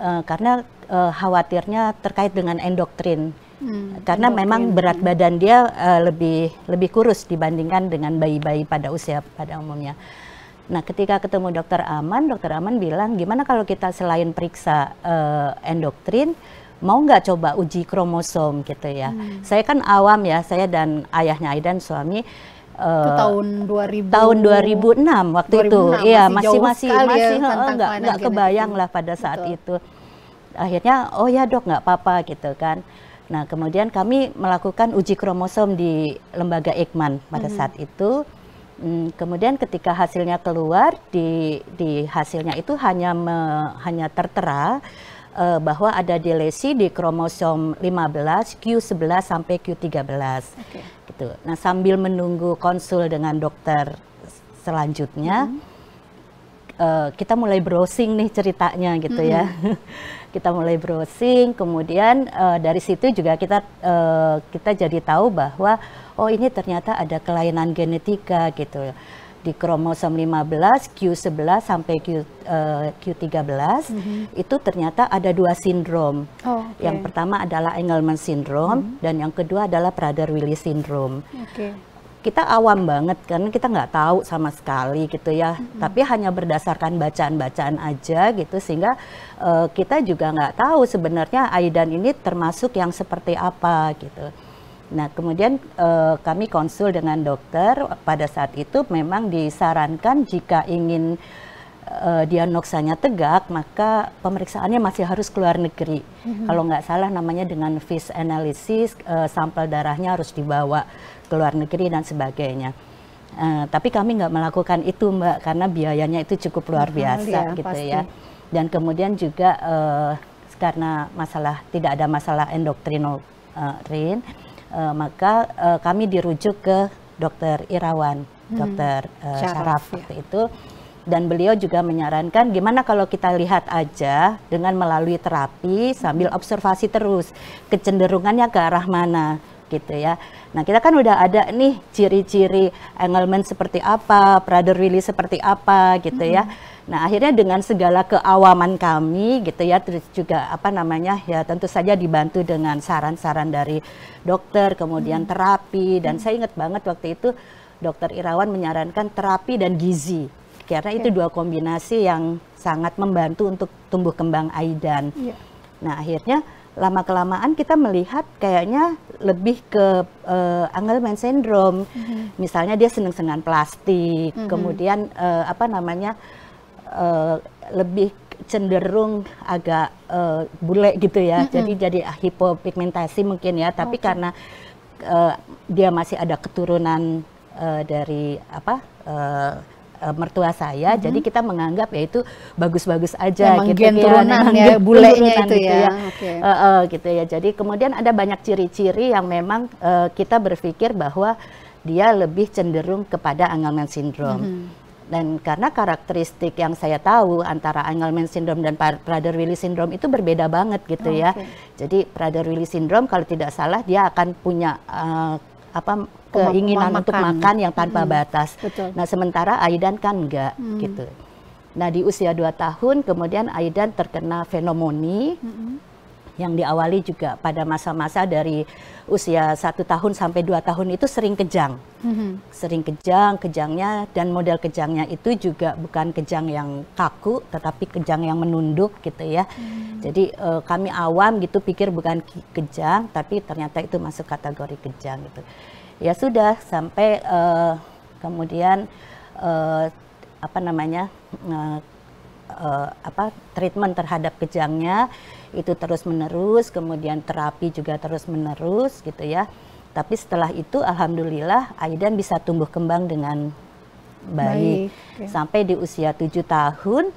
e, karena e, khawatirnya terkait dengan endokrin Hmm, karena memang berat badan dia uh, lebih lebih kurus dibandingkan dengan bayi-bayi pada usia pada umumnya. Nah, ketika ketemu dokter Aman, dokter Aman bilang, gimana kalau kita selain periksa uh, endokrin, mau nggak coba uji kromosom gitu ya? Hmm. Saya kan awam ya, saya dan ayahnya Aidan suami. Uh, tahun 2000 tahun 2006 waktu 2006, itu iya masih ya, masih masih, masih ya, oh, nggak nggak kebayang lah pada saat Betul. itu akhirnya oh ya dok nggak apa-apa gitu kan Nah, kemudian kami melakukan uji kromosom di lembaga Ekman pada mm -hmm. saat itu. Hmm, kemudian ketika hasilnya keluar di di hasilnya itu hanya me, hanya tertera uh, bahwa ada delesi di kromosom 15 Q11 sampai Q13. Okay. Gitu. Nah, sambil menunggu konsul dengan dokter selanjutnya mm -hmm. uh, kita mulai browsing nih ceritanya gitu mm -hmm. ya. kita mulai browsing kemudian uh, dari situ juga kita uh, kita jadi tahu bahwa oh ini ternyata ada kelainan genetika gitu di kromosom 15 Q11 sampai Q uh, eh, Q13 mm -hmm. itu ternyata ada dua sindrom. Oh, okay. Yang pertama adalah Engelmann syndrome mm -hmm. dan yang kedua adalah Prader-Willi syndrome. Okay kita awam banget karena kita nggak tahu sama sekali gitu ya. Mm-hmm. Tapi hanya berdasarkan bacaan-bacaan aja gitu sehingga uh, kita juga nggak tahu sebenarnya Aidan ini termasuk yang seperti apa gitu. Nah kemudian uh, kami konsul dengan dokter pada saat itu memang disarankan jika ingin uh, diagnosanya tegak, maka pemeriksaannya masih harus keluar negeri. Mm-hmm. Kalau nggak salah namanya dengan fish analysis, uh, sampel darahnya harus dibawa keluar negeri dan sebagainya. Uh, tapi kami nggak melakukan itu mbak karena biayanya itu cukup luar ya, biasa ya, gitu pasti. ya. Dan kemudian juga uh, karena masalah tidak ada masalah endokrinorin, uh, maka uh, kami dirujuk ke dokter Irawan, hmm. dokter uh, Syaraf, Syaraf ya. waktu itu dan beliau juga menyarankan gimana kalau kita lihat aja dengan melalui terapi sambil observasi terus kecenderungannya ke arah mana gitu ya. Nah kita kan udah ada nih ciri-ciri Engelmann seperti apa, Prader-Willi seperti apa gitu mm -hmm. ya. Nah akhirnya dengan segala keawaman kami gitu ya, terus juga apa namanya ya tentu saja dibantu dengan saran-saran dari dokter, kemudian mm -hmm. terapi dan mm -hmm. saya ingat banget waktu itu dokter Irawan menyarankan terapi dan gizi karena itu dua kombinasi yang sangat membantu untuk tumbuh kembang Aidan. Yeah. Nah, akhirnya lama kelamaan kita melihat kayaknya lebih ke uh, Angelman syndrome. Mm -hmm. Misalnya dia seneng-senengan plastik, mm -hmm. kemudian uh, apa namanya uh, lebih cenderung agak uh, bule gitu ya. Mm -hmm. Jadi jadi hipopigmentasi mungkin ya, tapi okay. karena uh, dia masih ada keturunan uh, dari apa? Uh, uh, mertua saya hmm. jadi kita menganggap ya itu bagus-bagus aja Memang gitu gen ya, turunan ya, ya bulenya itu gitu ya, ya. Okay. Uh, uh, gitu ya jadi kemudian ada banyak ciri-ciri yang memang uh, kita berpikir bahwa dia lebih cenderung kepada Angelman syndrome. Mm -hmm dan karena karakteristik yang saya tahu antara Angelman syndrome dan Prader-Willi syndrome itu berbeda banget gitu oh, ya. Jadi Prader-Willi syndrome kalau tidak salah dia akan punya uh, apa keinginan makan. untuk makan yang tanpa hmm. batas. Betul. Nah, sementara Aidan kan enggak hmm. gitu. Nah, di usia 2 tahun kemudian Aidan terkena fenomoni hmm. yang diawali juga pada masa-masa dari usia satu tahun sampai 2 tahun itu sering kejang. Hmm. Sering kejang, kejangnya dan model kejangnya itu juga bukan kejang yang kaku tetapi kejang yang menunduk gitu ya. Hmm. Jadi e, kami awam gitu pikir bukan kejang tapi ternyata itu masuk kategori kejang gitu ya sudah sampai uh, kemudian uh, apa namanya uh, uh, apa treatment terhadap kejangnya itu terus menerus kemudian terapi juga terus menerus gitu ya tapi setelah itu alhamdulillah Aidan bisa tumbuh kembang dengan baik, baik ya. sampai di usia tujuh tahun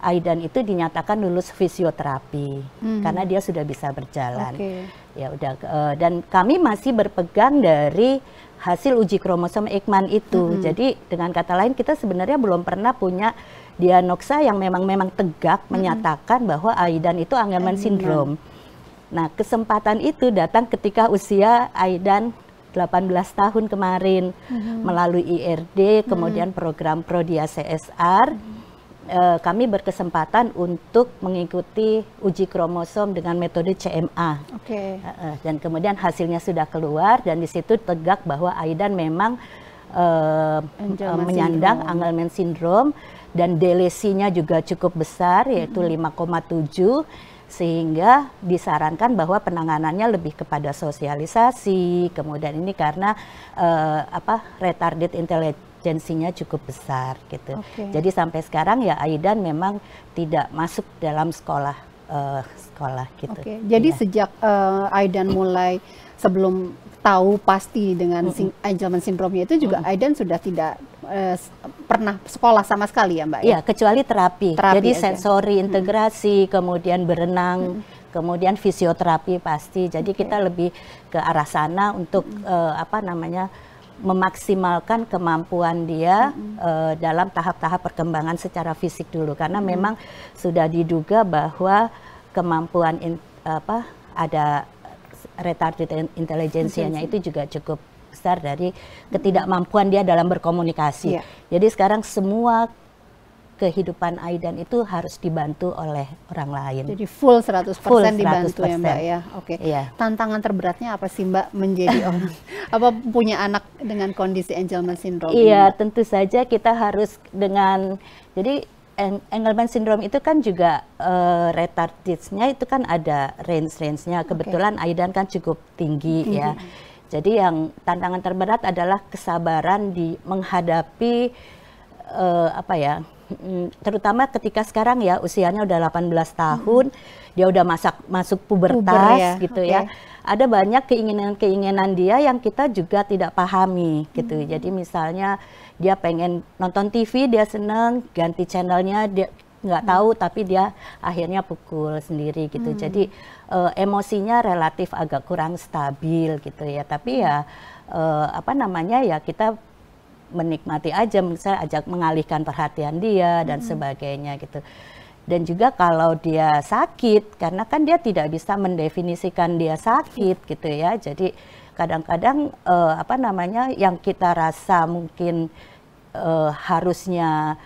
Aidan itu dinyatakan lulus fisioterapi hmm. karena dia sudah bisa berjalan okay ya udah uh, dan kami masih berpegang dari hasil uji kromosom Ekman itu. Mm -hmm. Jadi dengan kata lain kita sebenarnya belum pernah punya dianoksa yang memang memang tegak mm -hmm. menyatakan bahwa Aidan itu Angelman syndrome. Nah, kesempatan itu datang ketika usia Aidan 18 tahun kemarin mm -hmm. melalui IRD, kemudian mm -hmm. program Prodia CSR. Mm -hmm eh, kami berkesempatan untuk mengikuti uji kromosom dengan metode CMA. Okay. Eh, eh, dan kemudian hasilnya sudah keluar dan di situ tegak bahwa Aidan memang eh, eh menyandang syndrome. Angelman syndrome dan delesinya juga cukup besar yaitu mm -hmm. 5,7 sehingga disarankan bahwa penanganannya lebih kepada sosialisasi kemudian ini karena uh, apa retarded intellect, urgensinya cukup besar gitu. Okay. Jadi sampai sekarang ya Aidan memang tidak masuk dalam sekolah uh, sekolah gitu. Okay. Jadi ya. sejak uh, Aidan mulai sebelum tahu pasti dengan mm -hmm. Angelman sindromnya itu juga mm -hmm. Aidan sudah tidak uh, pernah sekolah sama sekali ya Mbak? Ya? Iya, ya, kecuali terapi. terapi Jadi aja. sensori integrasi, mm -hmm. kemudian berenang, mm -hmm. kemudian fisioterapi pasti. Jadi okay. kita lebih ke arah sana untuk mm -hmm. uh, apa namanya? memaksimalkan kemampuan dia mm -hmm. uh, dalam tahap-tahap perkembangan secara fisik dulu karena mm -hmm. memang sudah diduga bahwa kemampuan in, apa ada retarded intelijensianya itu juga cukup besar dari ketidakmampuan dia dalam berkomunikasi. Yeah. Jadi sekarang semua kehidupan Aidan itu harus dibantu oleh orang lain. Jadi full 100%, full 100% dibantu ya Mbak ya. Oke. Okay. Iya. Yeah. Tantangan terberatnya apa sih Mbak menjadi orang apa punya anak dengan kondisi Angelman syndrome? Iya, yeah, tentu saja kita harus dengan jadi Engelman syndrome itu kan juga uh, eh, retardisnya itu kan ada range-range-nya. Kebetulan okay. Aidan kan cukup tinggi mm -hmm. ya. Jadi yang tantangan terberat adalah kesabaran di menghadapi uh, apa ya Mm, terutama ketika sekarang ya usianya udah 18 tahun, hmm. dia udah masak masuk pubertas Puber, ya. gitu okay. ya. Ada banyak keinginan-keinginan dia yang kita juga tidak pahami gitu. Hmm. Jadi misalnya dia pengen nonton TV, dia seneng ganti channelnya, dia nggak hmm. tahu hmm. tapi dia akhirnya pukul sendiri gitu hmm. jadi e, emosinya relatif agak kurang stabil gitu ya tapi ya e, apa namanya ya kita menikmati aja misalnya ajak mengalihkan perhatian dia dan hmm. sebagainya gitu dan juga kalau dia sakit karena kan dia tidak bisa mendefinisikan dia sakit gitu ya jadi kadang-kadang uh, apa namanya yang kita rasa mungkin uh, harusnya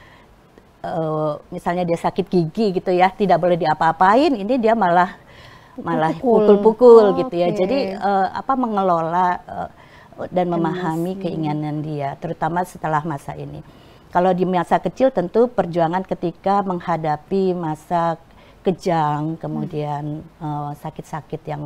uh, misalnya dia sakit gigi gitu ya tidak boleh diapa-apain ini dia malah malah pukul-pukul oh, gitu ya okay. jadi uh, apa mengelola uh, dan iya memahami keinginan dia, terutama setelah masa ini. Kalau di masa kecil tentu perjuangan ketika menghadapi masa kejang, kemudian eh, sakit-sakit uh, yang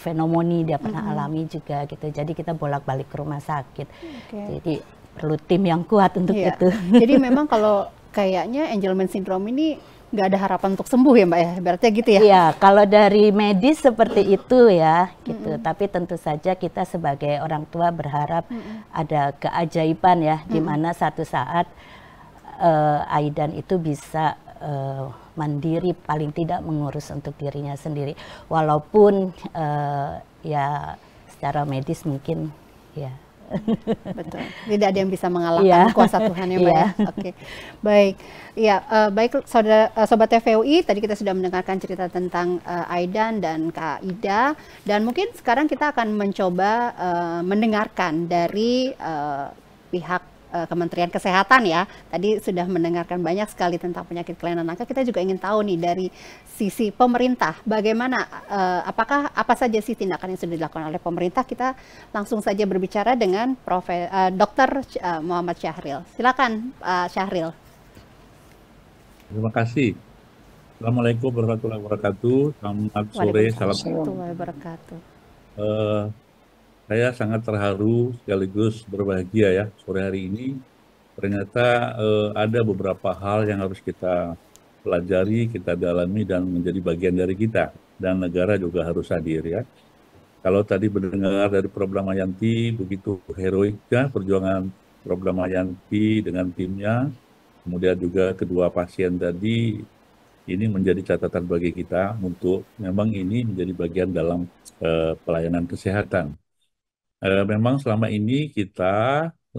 fenomeni dia pernah -hmm. alami juga gitu. Jadi kita bolak-balik ke rumah sakit. Okay. Jadi perlu tim yang kuat untuk yeah. itu. Jadi memang kalau kayaknya Angelman syndrome ini nggak ada harapan untuk sembuh ya mbak ya berarti ya gitu ya iya kalau dari medis seperti itu ya gitu mm -hmm. tapi tentu saja kita sebagai orang tua berharap mm -hmm. ada keajaiban ya mm -hmm. di mana satu saat uh, Aidan itu bisa uh, mandiri paling tidak mengurus untuk dirinya sendiri walaupun uh, ya secara medis mungkin ya Betul. Tidak ada yang bisa mengalahkan yeah. kuasa Tuhan ya, Mbak. Yeah. Ya? Oke. Okay. Baik. Ya, uh, baik Saudara eh, sobat TVUI, tadi kita sudah mendengarkan cerita tentang uh, Aidan dan Kak Ida dan mungkin sekarang kita akan mencoba uh, mendengarkan dari uh, pihak uh, Kementerian Kesehatan ya. Tadi sudah mendengarkan banyak sekali tentang penyakit kelainan langka. Kita juga ingin tahu nih dari sisi pemerintah bagaimana uh, apakah apa saja sih tindakan yang sudah dilakukan oleh pemerintah? Kita langsung saja berbicara dengan Prof uh, eh, Dr. Muhammad Syahril. Silakan uh, Syahril. Terima kasih. Assalamualaikum warahmatullahi wabarakatuh. Selamat sore, salam. Warahmatullahi wabarakatuh. Uh, saya sangat terharu sekaligus berbahagia ya sore hari ini. Ternyata eh, ada beberapa hal yang harus kita pelajari, kita dalami dan menjadi bagian dari kita dan negara juga harus hadir ya. Kalau tadi mendengar dari program Mayanti begitu heroiknya perjuangan program Mayanti dengan timnya, kemudian juga kedua pasien tadi ini menjadi catatan bagi kita untuk memang ini menjadi bagian dalam eh, pelayanan kesehatan eh, memang selama ini kita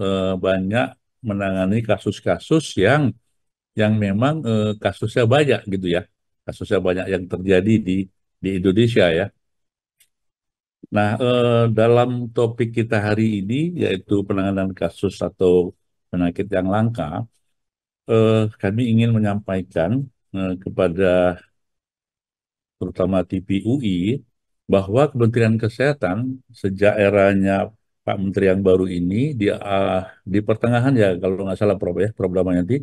eh, banyak menangani kasus-kasus yang yang memang eh, kasusnya banyak gitu ya, kasusnya banyak yang terjadi di di Indonesia ya. Nah, eh, dalam topik kita hari ini yaitu penanganan kasus atau penyakit yang langka, eh, kami ingin menyampaikan eh, kepada terutama TPUI bahwa Kementerian Kesehatan sejak eranya Pak Menteri yang baru ini di uh, di pertengahan ya kalau nggak salah Prof ya programnya nanti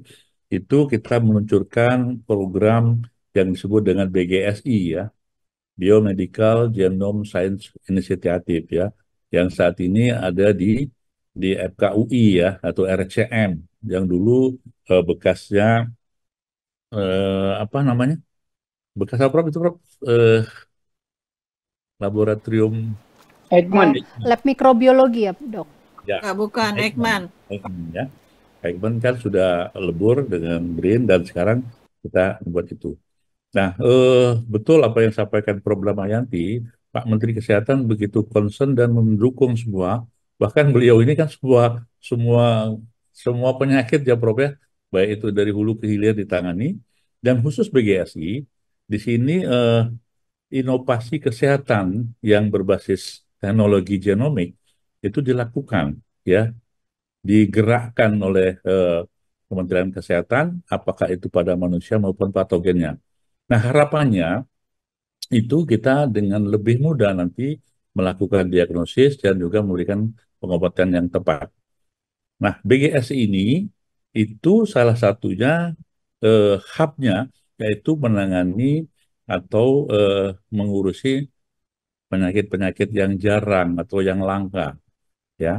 itu kita meluncurkan program yang disebut dengan BGSI ya Biomedical Genome Science Initiative ya yang saat ini ada di di FKUI ya atau RCM yang dulu uh, bekasnya uh, apa namanya bekas apa Prof itu Prof uh, laboratorium Eggman. Eh, lab mikrobiologi ya, Dok? Ya. Nah, bukan Eggman. Eggman ya. Eggman kan sudah lebur dengan Brin dan sekarang kita buat itu. Nah, eh, betul apa yang sampaikan Problem Ayanti, Pak Menteri Kesehatan begitu concern dan mendukung semua. Bahkan beliau ini kan semua semua semua penyakit ya Prof ya, baik itu dari hulu ke hilir ditangani dan khusus BGSI di sini eh, inovasi kesehatan yang berbasis teknologi genomik itu dilakukan ya digerakkan oleh eh, Kementerian Kesehatan apakah itu pada manusia maupun patogennya. Nah, harapannya itu kita dengan lebih mudah nanti melakukan diagnosis dan juga memberikan pengobatan yang tepat. Nah, BGS ini itu salah satunya eh, hubnya yaitu menangani atau eh, mengurusi penyakit-penyakit yang jarang atau yang langka. Ya,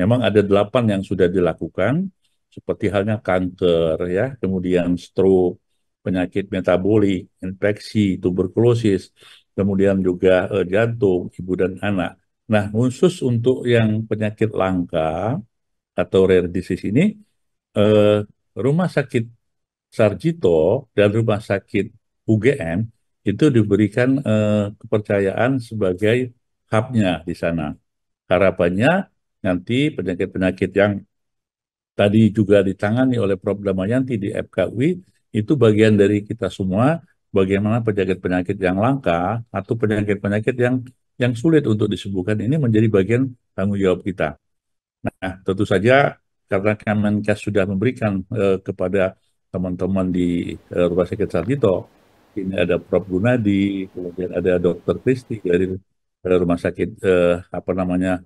memang ada delapan yang sudah dilakukan, seperti halnya kanker, ya, kemudian stroke, penyakit metabolik, infeksi, tuberkulosis, kemudian juga eh, jantung, ibu dan anak. Nah, khusus untuk yang penyakit langka atau rare disease ini, eh, rumah sakit Sarjito dan rumah sakit UGM itu diberikan eh, kepercayaan sebagai hubnya di sana. Harapannya nanti penyakit-penyakit yang tadi juga ditangani oleh Prof. Damayanti di FKUI itu bagian dari kita semua bagaimana penyakit-penyakit yang langka atau penyakit-penyakit yang yang sulit untuk disembuhkan ini menjadi bagian tanggung jawab kita. Nah, tentu saja karena Kemenkes sudah memberikan eh, kepada teman-teman di eh, Rumah Sakit Sarjito ini ada Prof Gunadi, kemudian ada Dokter Kristi dari rumah sakit eh, apa namanya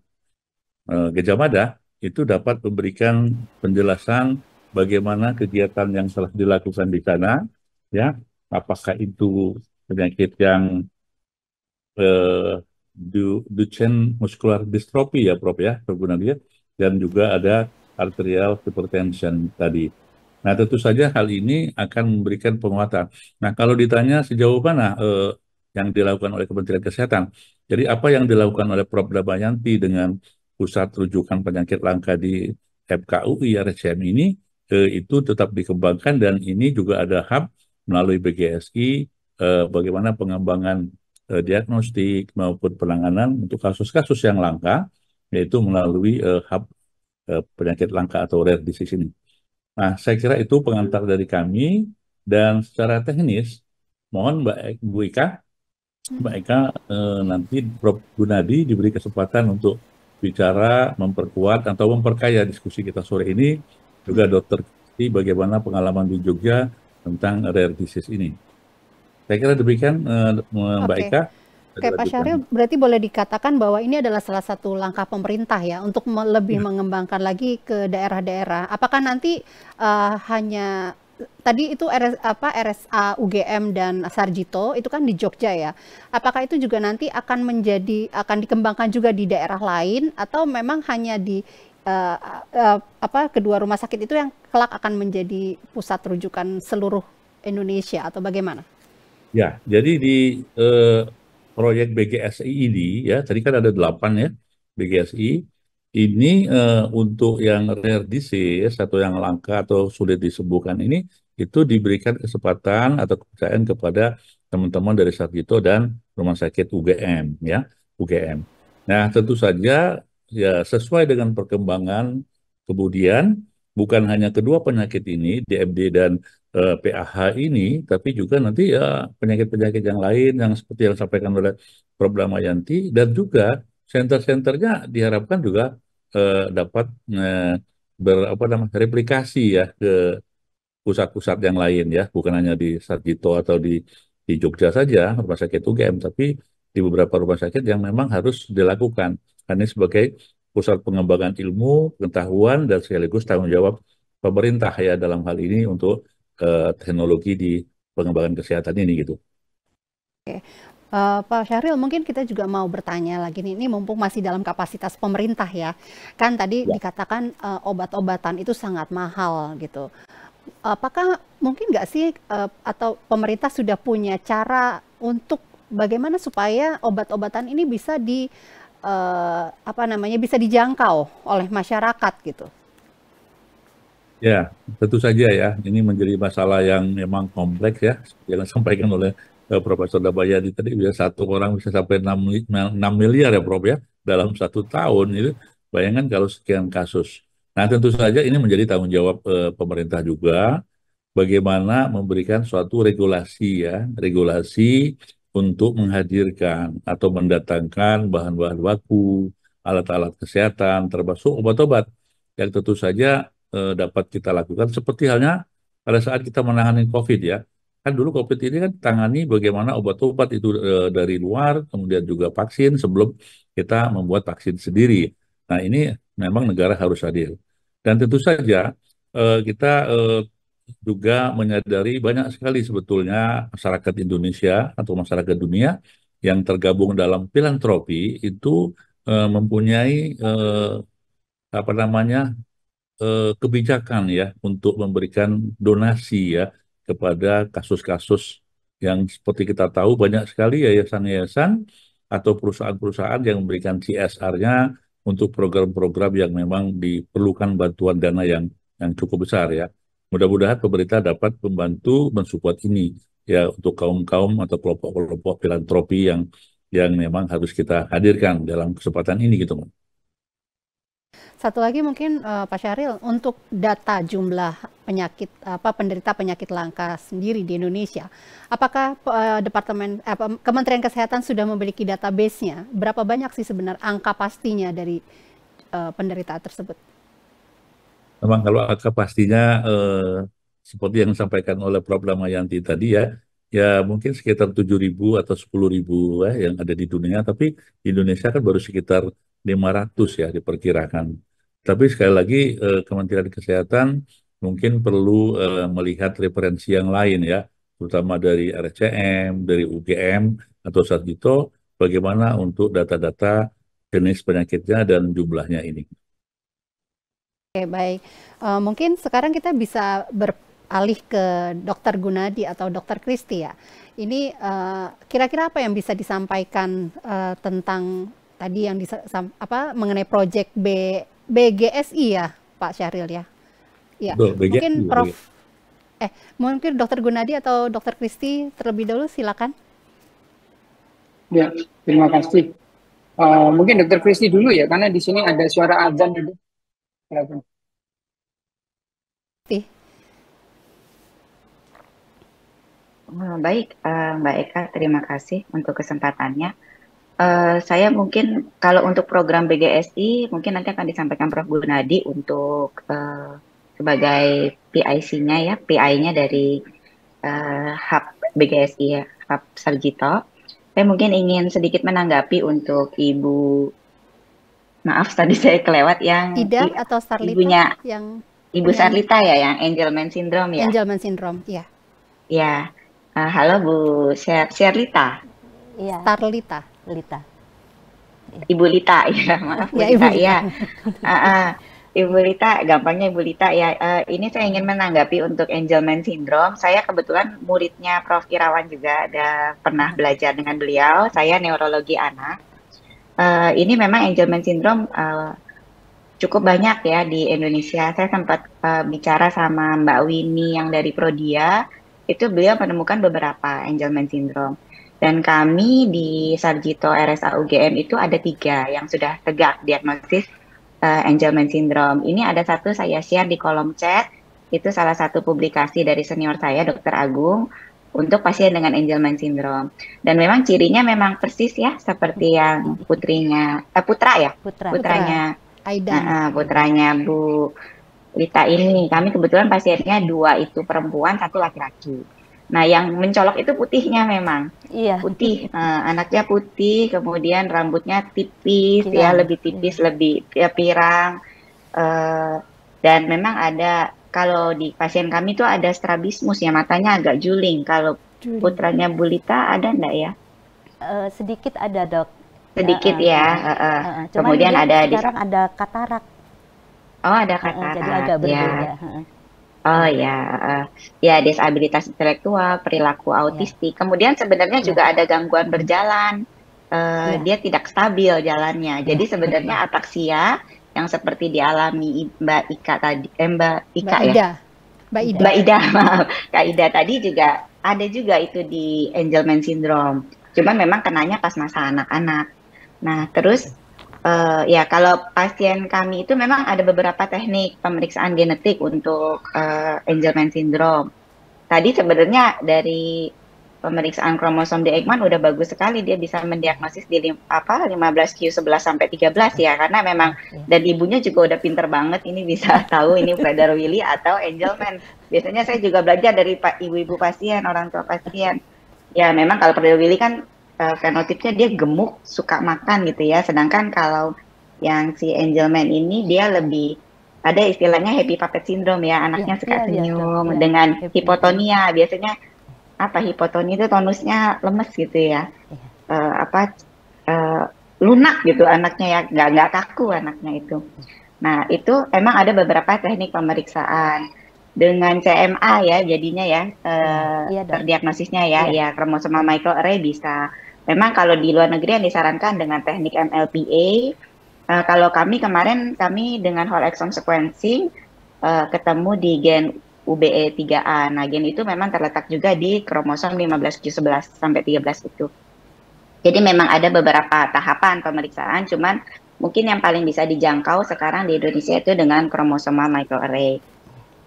eh, Gejala Mada itu dapat memberikan penjelasan bagaimana kegiatan yang telah dilakukan di sana, ya, apakah itu penyakit yang eh, Duchenne muscular dystrophy ya, Prof ya, Prof Gunadi, ya. dan juga ada arterial hypertension tadi. Nah, tentu saja hal ini akan memberikan penguatan. Nah, kalau ditanya sejauh mana eh, yang dilakukan oleh Kementerian Kesehatan, jadi apa yang dilakukan oleh Prof. Dabayanti dengan pusat rujukan penyakit langka di FKUI RSCM ini eh, itu tetap dikembangkan dan ini juga ada hub melalui BGSI eh, bagaimana pengembangan eh, diagnostik maupun penanganan untuk kasus-kasus yang langka yaitu melalui eh, hub eh, penyakit langka atau rare disease ini. Nah, saya kira itu pengantar hmm. dari kami dan secara teknis mohon Mbak e, Bu Ika, hmm. Mbak Ika e eh, nanti Prof Gunadi diberi kesempatan untuk bicara memperkuat atau memperkaya diskusi kita sore ini juga hmm. Dokter Kiki bagaimana pengalaman di Jogja tentang rare disease ini. Saya kira demikian e Mbak okay. Ika. Oke, Pak Syahril, berarti boleh dikatakan bahwa ini adalah salah satu langkah pemerintah ya untuk lebih hmm. mengembangkan lagi ke daerah-daerah. Apakah nanti uh, hanya tadi itu RS, apa RSA UGM dan Sarjito itu kan di Jogja ya. Apakah itu juga nanti akan menjadi akan dikembangkan juga di daerah lain atau memang hanya di uh, uh, apa kedua rumah sakit itu yang kelak akan menjadi pusat rujukan seluruh Indonesia atau bagaimana? Ya, jadi di uh, proyek BGSI ini ya tadi kan ada delapan ya BGSI ini uh, untuk yang rare disease atau yang langka atau sulit disembuhkan ini itu diberikan kesempatan atau kepercayaan kepada teman-teman dari Sarjito dan Rumah Sakit UGM ya UGM. Nah tentu saja ya sesuai dengan perkembangan kemudian bukan hanya kedua penyakit ini DMD dan eh, PAH ini, tapi juga nanti ya penyakit-penyakit yang lain yang seperti yang disampaikan oleh Prof. Damayanti, dan juga center-centernya diharapkan juga eh, dapat eh, ber, apa namanya replikasi ya ke pusat-pusat yang lain ya, bukan hanya di Sarjito atau di di Jogja saja rumah sakit UGM, tapi di beberapa rumah sakit yang memang harus dilakukan karena sebagai pusat pengembangan ilmu, pengetahuan dan sekaligus tanggung jawab pemerintah ya dalam hal ini untuk uh, teknologi di pengembangan kesehatan ini gitu. Oke. Uh, Pak Syahril, mungkin kita juga mau bertanya lagi nih, ini mumpung masih dalam kapasitas pemerintah ya, kan tadi ya. dikatakan uh, obat-obatan itu sangat mahal gitu. Apakah mungkin nggak sih uh, atau pemerintah sudah punya cara untuk bagaimana supaya obat-obatan ini bisa di uh, apa namanya bisa dijangkau oleh masyarakat gitu? Ya, tentu saja ya. Ini menjadi masalah yang memang kompleks ya. Yang disampaikan oleh uh, Profesor Dabayadi tadi, bisa satu orang bisa sampai 6, 6 miliar ya Prof ya, dalam satu tahun. Itu bayangkan kalau sekian kasus. Nah tentu saja ini menjadi tanggung jawab uh, pemerintah juga, bagaimana memberikan suatu regulasi ya, regulasi untuk menghadirkan atau mendatangkan bahan-bahan baku, alat-alat kesehatan, termasuk obat-obat yang tentu saja eh, dapat kita lakukan. Seperti halnya pada saat kita menangani COVID ya, kan dulu COVID ini kan tangani bagaimana obat-obat itu eh, dari luar, kemudian juga vaksin sebelum kita membuat vaksin sendiri. Nah ini memang negara harus adil Dan tentu saja eh, kita eh, juga menyadari banyak sekali sebetulnya masyarakat Indonesia atau masyarakat dunia yang tergabung dalam filantropi itu eh, mempunyai eh, apa namanya eh, kebijakan ya untuk memberikan donasi ya kepada kasus-kasus yang seperti kita tahu banyak sekali yayasan-yayasan atau perusahaan-perusahaan yang memberikan CSR-nya untuk program-program yang memang diperlukan bantuan dana yang yang cukup besar ya. Mudah-mudahan pemerintah dapat membantu mensupport ini ya untuk kaum-kaum atau kelompok-kelompok filantropi yang yang memang harus kita hadirkan dalam kesempatan ini gitu, satu lagi mungkin uh, Pak Syahril untuk data jumlah penyakit apa penderita penyakit langka sendiri di Indonesia, apakah uh, departemen eh, Kementerian Kesehatan sudah memiliki database-nya? Berapa banyak sih sebenarnya angka pastinya dari uh, penderita tersebut? Memang kalau angka pastinya uh, seperti yang disampaikan oleh Prof. Damayanti tadi ya, ya mungkin sekitar 7.000 atau 10.000 ribu yang ada di dunia, tapi Indonesia kan baru sekitar 500 ya diperkirakan. Tapi sekali lagi eh, Kementerian Kesehatan mungkin perlu eh, melihat referensi yang lain ya, terutama dari RCM, dari UGM atau Sarjito, bagaimana untuk data-data jenis penyakitnya dan jumlahnya ini. Oke baik, uh, mungkin sekarang kita bisa beralih ke Dokter Gunadi atau Dokter Kristi ya. Ini eh, kira-kira uh, apa yang bisa disampaikan uh, tentang tadi yang di, apa mengenai project B BGSI ya Pak Syahril ya. Iya, ya, Betul, BGSI, mungkin Prof BGSI. Eh, mungkin Dokter Gunadi atau Dokter Kristi terlebih dahulu silakan. Ya, terima kasih. Uh, mungkin Dokter Kristi dulu ya, karena di sini ada suara azan dulu. Eh, baik, eh, Mbak Eka, terima kasih untuk kesempatannya. Eh, saya mungkin kalau untuk program BGSI mungkin nanti akan disampaikan Prof Gunadi untuk uh, sebagai PIC-nya ya, PI-nya dari uh, Hub BGSI ya, Hub Sarjito. Saya mungkin ingin sedikit menanggapi untuk Ibu maaf tadi saya kelewat yang Ida atau Starlita ibunya yang Ibu yang, Sarlita ya yang Angelman syndrome ya. Angelman syndrome, iya. Ya. Uh, halo Bu Syarlita. Iya. Starlita. Lita. Ibu Lita ya, maaf ya, Ibu Lita. ya. Ah, ah. Ibu Lita, gampangnya Ibu Lita ya. Uh, ini saya ingin menanggapi untuk Angelman Syndrome. Saya kebetulan muridnya Prof. Irawan juga ada pernah hmm. belajar dengan beliau. Saya neurologi anak. Uh, ini memang Angelman Syndrome uh, cukup banyak ya di Indonesia. Saya sempat uh, bicara sama Mbak Winnie yang dari Prodia, itu beliau menemukan beberapa Angelman Syndrome. Dan kami di Sarjito RSA UGM itu ada tiga yang sudah tegak diagnosis uh, eh, Angelman syndrome. Ini ada satu saya share di kolom chat, itu salah satu publikasi dari senior saya, Dr. Agung, untuk pasien dengan Angelman syndrome. Dan memang cirinya memang persis ya, seperti yang putrinya, eh, putra ya, putra. putranya, Aida, uh, putranya Bu Rita ini. Kami kebetulan pasiennya dua itu perempuan, satu laki-laki. Nah, yang mencolok itu putihnya memang. Iya. Putih, uh, anaknya putih, kemudian rambutnya tipis, ya lebih tipis, iya. lebih ya, pirang. Uh, dan memang ada kalau di pasien kami itu ada strabismus ya matanya agak juling. Kalau putranya Bulita ada enggak ya? Uh, sedikit ada dok. Sedikit uh, ya. Uh, uh, uh, uh. Kemudian ada sekarang di... ada katarak. Oh ada katarak. Uh, jadi agak berbeda. Ya. Oh iya. ya, uh, ya disabilitas intelektual, perilaku iya. autistik. Ya. Kemudian sebenarnya ya. juga ada gangguan berjalan, uh, ya. dia tidak stabil jalannya. Iya. Jadi sebenarnya ataksia yang seperti dialami Mbak Ika tadi, eh, Mbak Ika Mbak ya, Mbak Ida, Mbak Ida, maaf, Kak Ida tadi juga ada juga itu di Angelman syndrome. Cuman memang kenanya pas masa anak-anak. Nah terus uh, ya kalau pasien kami itu memang ada beberapa teknik pemeriksaan genetik untuk uh, Angelman syndrome. Tadi sebenarnya dari pemeriksaan kromosom di Eggman udah bagus sekali dia bisa mendiagnosis di apa 15q11 sampai 13 ya karena memang dan ibunya juga udah pinter banget ini bisa tahu ini Brother Willy atau Angelman. Biasanya saya juga belajar dari ibu-ibu pasien, orang tua pasien. Ya memang kalau Brother Willy kan uh, fenotipnya dia gemuk, suka makan gitu ya. Sedangkan kalau yang si Angelman ini dia lebih ada istilahnya happy puppet syndrome ya, anaknya ya, suka ya, senyum ya, dengan ya, hipotonia. Biasanya apa hipotonia itu tonusnya lemes gitu ya. ya. Uh, apa uh, lunak gitu anaknya ya, nggak nggak kaku anaknya itu. Nah, itu emang ada beberapa teknik pemeriksaan dengan CMA ya jadinya ya, iya, eh, ya terdiagnosisnya ya, ya, ya kromosoma microarray bisa memang kalau di luar negeri yang disarankan dengan teknik MLPA. Uh, eh, kalau kami kemarin kami dengan whole exome sequencing uh, ketemu di gen UBE3A. Nah, gen itu memang terletak juga di kromosom 15q11 sampai 13 itu. Jadi memang ada beberapa tahapan pemeriksaan, cuman mungkin yang paling bisa dijangkau sekarang di Indonesia itu dengan kromosomal microarray.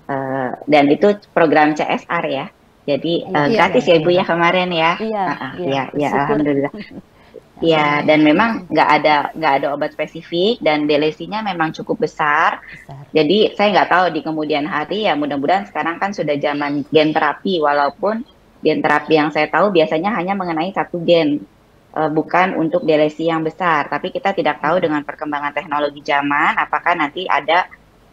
Uh, dan itu program CSR ya. Jadi uh, iya, eh, gratis ya Ibu ya kemarin ya. Iya, uh, uh, iya, iya, ya, alhamdulillah. Iya, iya, dan memang nggak ada nggak ada obat spesifik dan delesinya memang cukup besar. besar. Jadi saya nggak tahu di kemudian hari ya mudah-mudahan sekarang kan sudah zaman gen terapi walaupun gen terapi yang saya tahu biasanya hanya mengenai satu gen e, bukan untuk delesi yang besar. Tapi kita tidak tahu dengan perkembangan teknologi zaman apakah nanti ada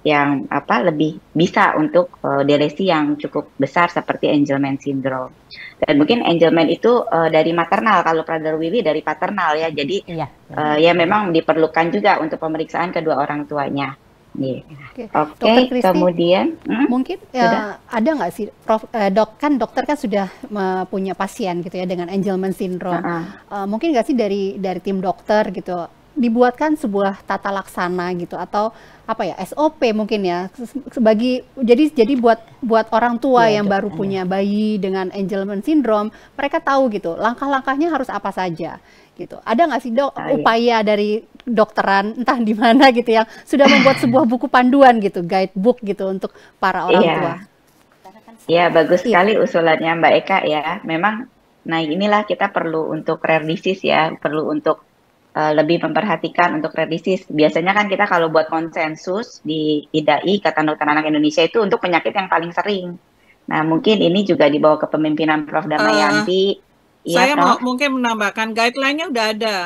yang apa lebih bisa untuk uh, eh, delesi yang cukup besar seperti Angelman syndrome. Dan mungkin Angelman itu uh, dari maternal kalau Prader Willy dari paternal ya. Jadi iya. uh, ya memang diperlukan juga untuk pemeriksaan kedua orang tuanya. Yeah. Oke, okay. okay, kemudian hmm? mungkin ya, ada nggak sih, Prof, eh, dok kan dokter kan sudah punya pasien gitu ya dengan Angelman syndrome. Uh -uh. Uh, mungkin nggak sih dari dari tim dokter gitu dibuatkan sebuah tata laksana gitu atau apa ya SOP mungkin ya sebagai jadi jadi buat buat orang tua ya, yang baru punya bayi dengan Angelman syndrome mereka tahu gitu langkah-langkahnya harus apa saja gitu ada nggak sih dok nah, upaya iya. dari dokteran entah di mana gitu yang sudah membuat sebuah buku panduan gitu guidebook gitu untuk para orang iya. tua Iya bagus iya. sekali usulannya Mbak Eka ya memang nah inilah kita perlu untuk rare disease ya perlu untuk Eh, lebih memperhatikan untuk revisi. Biasanya kan kita kalau buat konsensus di IDAI, kata Dokter Anak Indonesia itu untuk penyakit yang paling sering. Nah, mungkin ini juga dibawa ke pemimpinan Prof. Damayanti. Uh, ya, saya mau mungkin menambahkan guideline-nya udah ada.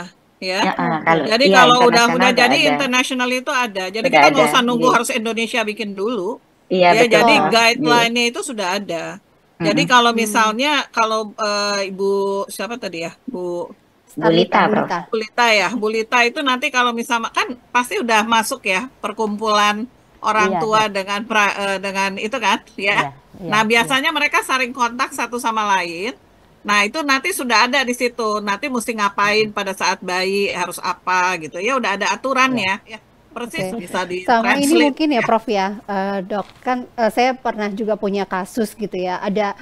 Ya, ya uh, kalau, jadi ya, kalau udah udah jadi internasional itu ada, jadi udah kita nggak usah nunggu gitu. harus Indonesia bikin dulu. Iya, ya, jadi iya. guideline-nya itu sudah ada. Jadi kalau misalnya kalau uh, Ibu siapa tadi ya? Bu Bulita, Bulita. Bulita ya, Bulita itu nanti kalau misalnya kan pasti udah masuk ya perkumpulan orang iya, tua kan. dengan pra, uh, dengan itu kan, ya. Iya, iya, nah iya. biasanya iya. mereka saring kontak satu sama lain. Nah itu nanti sudah ada di situ. Nanti mesti ngapain pada saat bayi harus apa gitu. Ya udah ada aturan iya. Ya. ya persis okay. bisa di sama ini mungkin ya, ya Prof ya uh, dok kan uh, saya pernah juga punya kasus gitu ya ada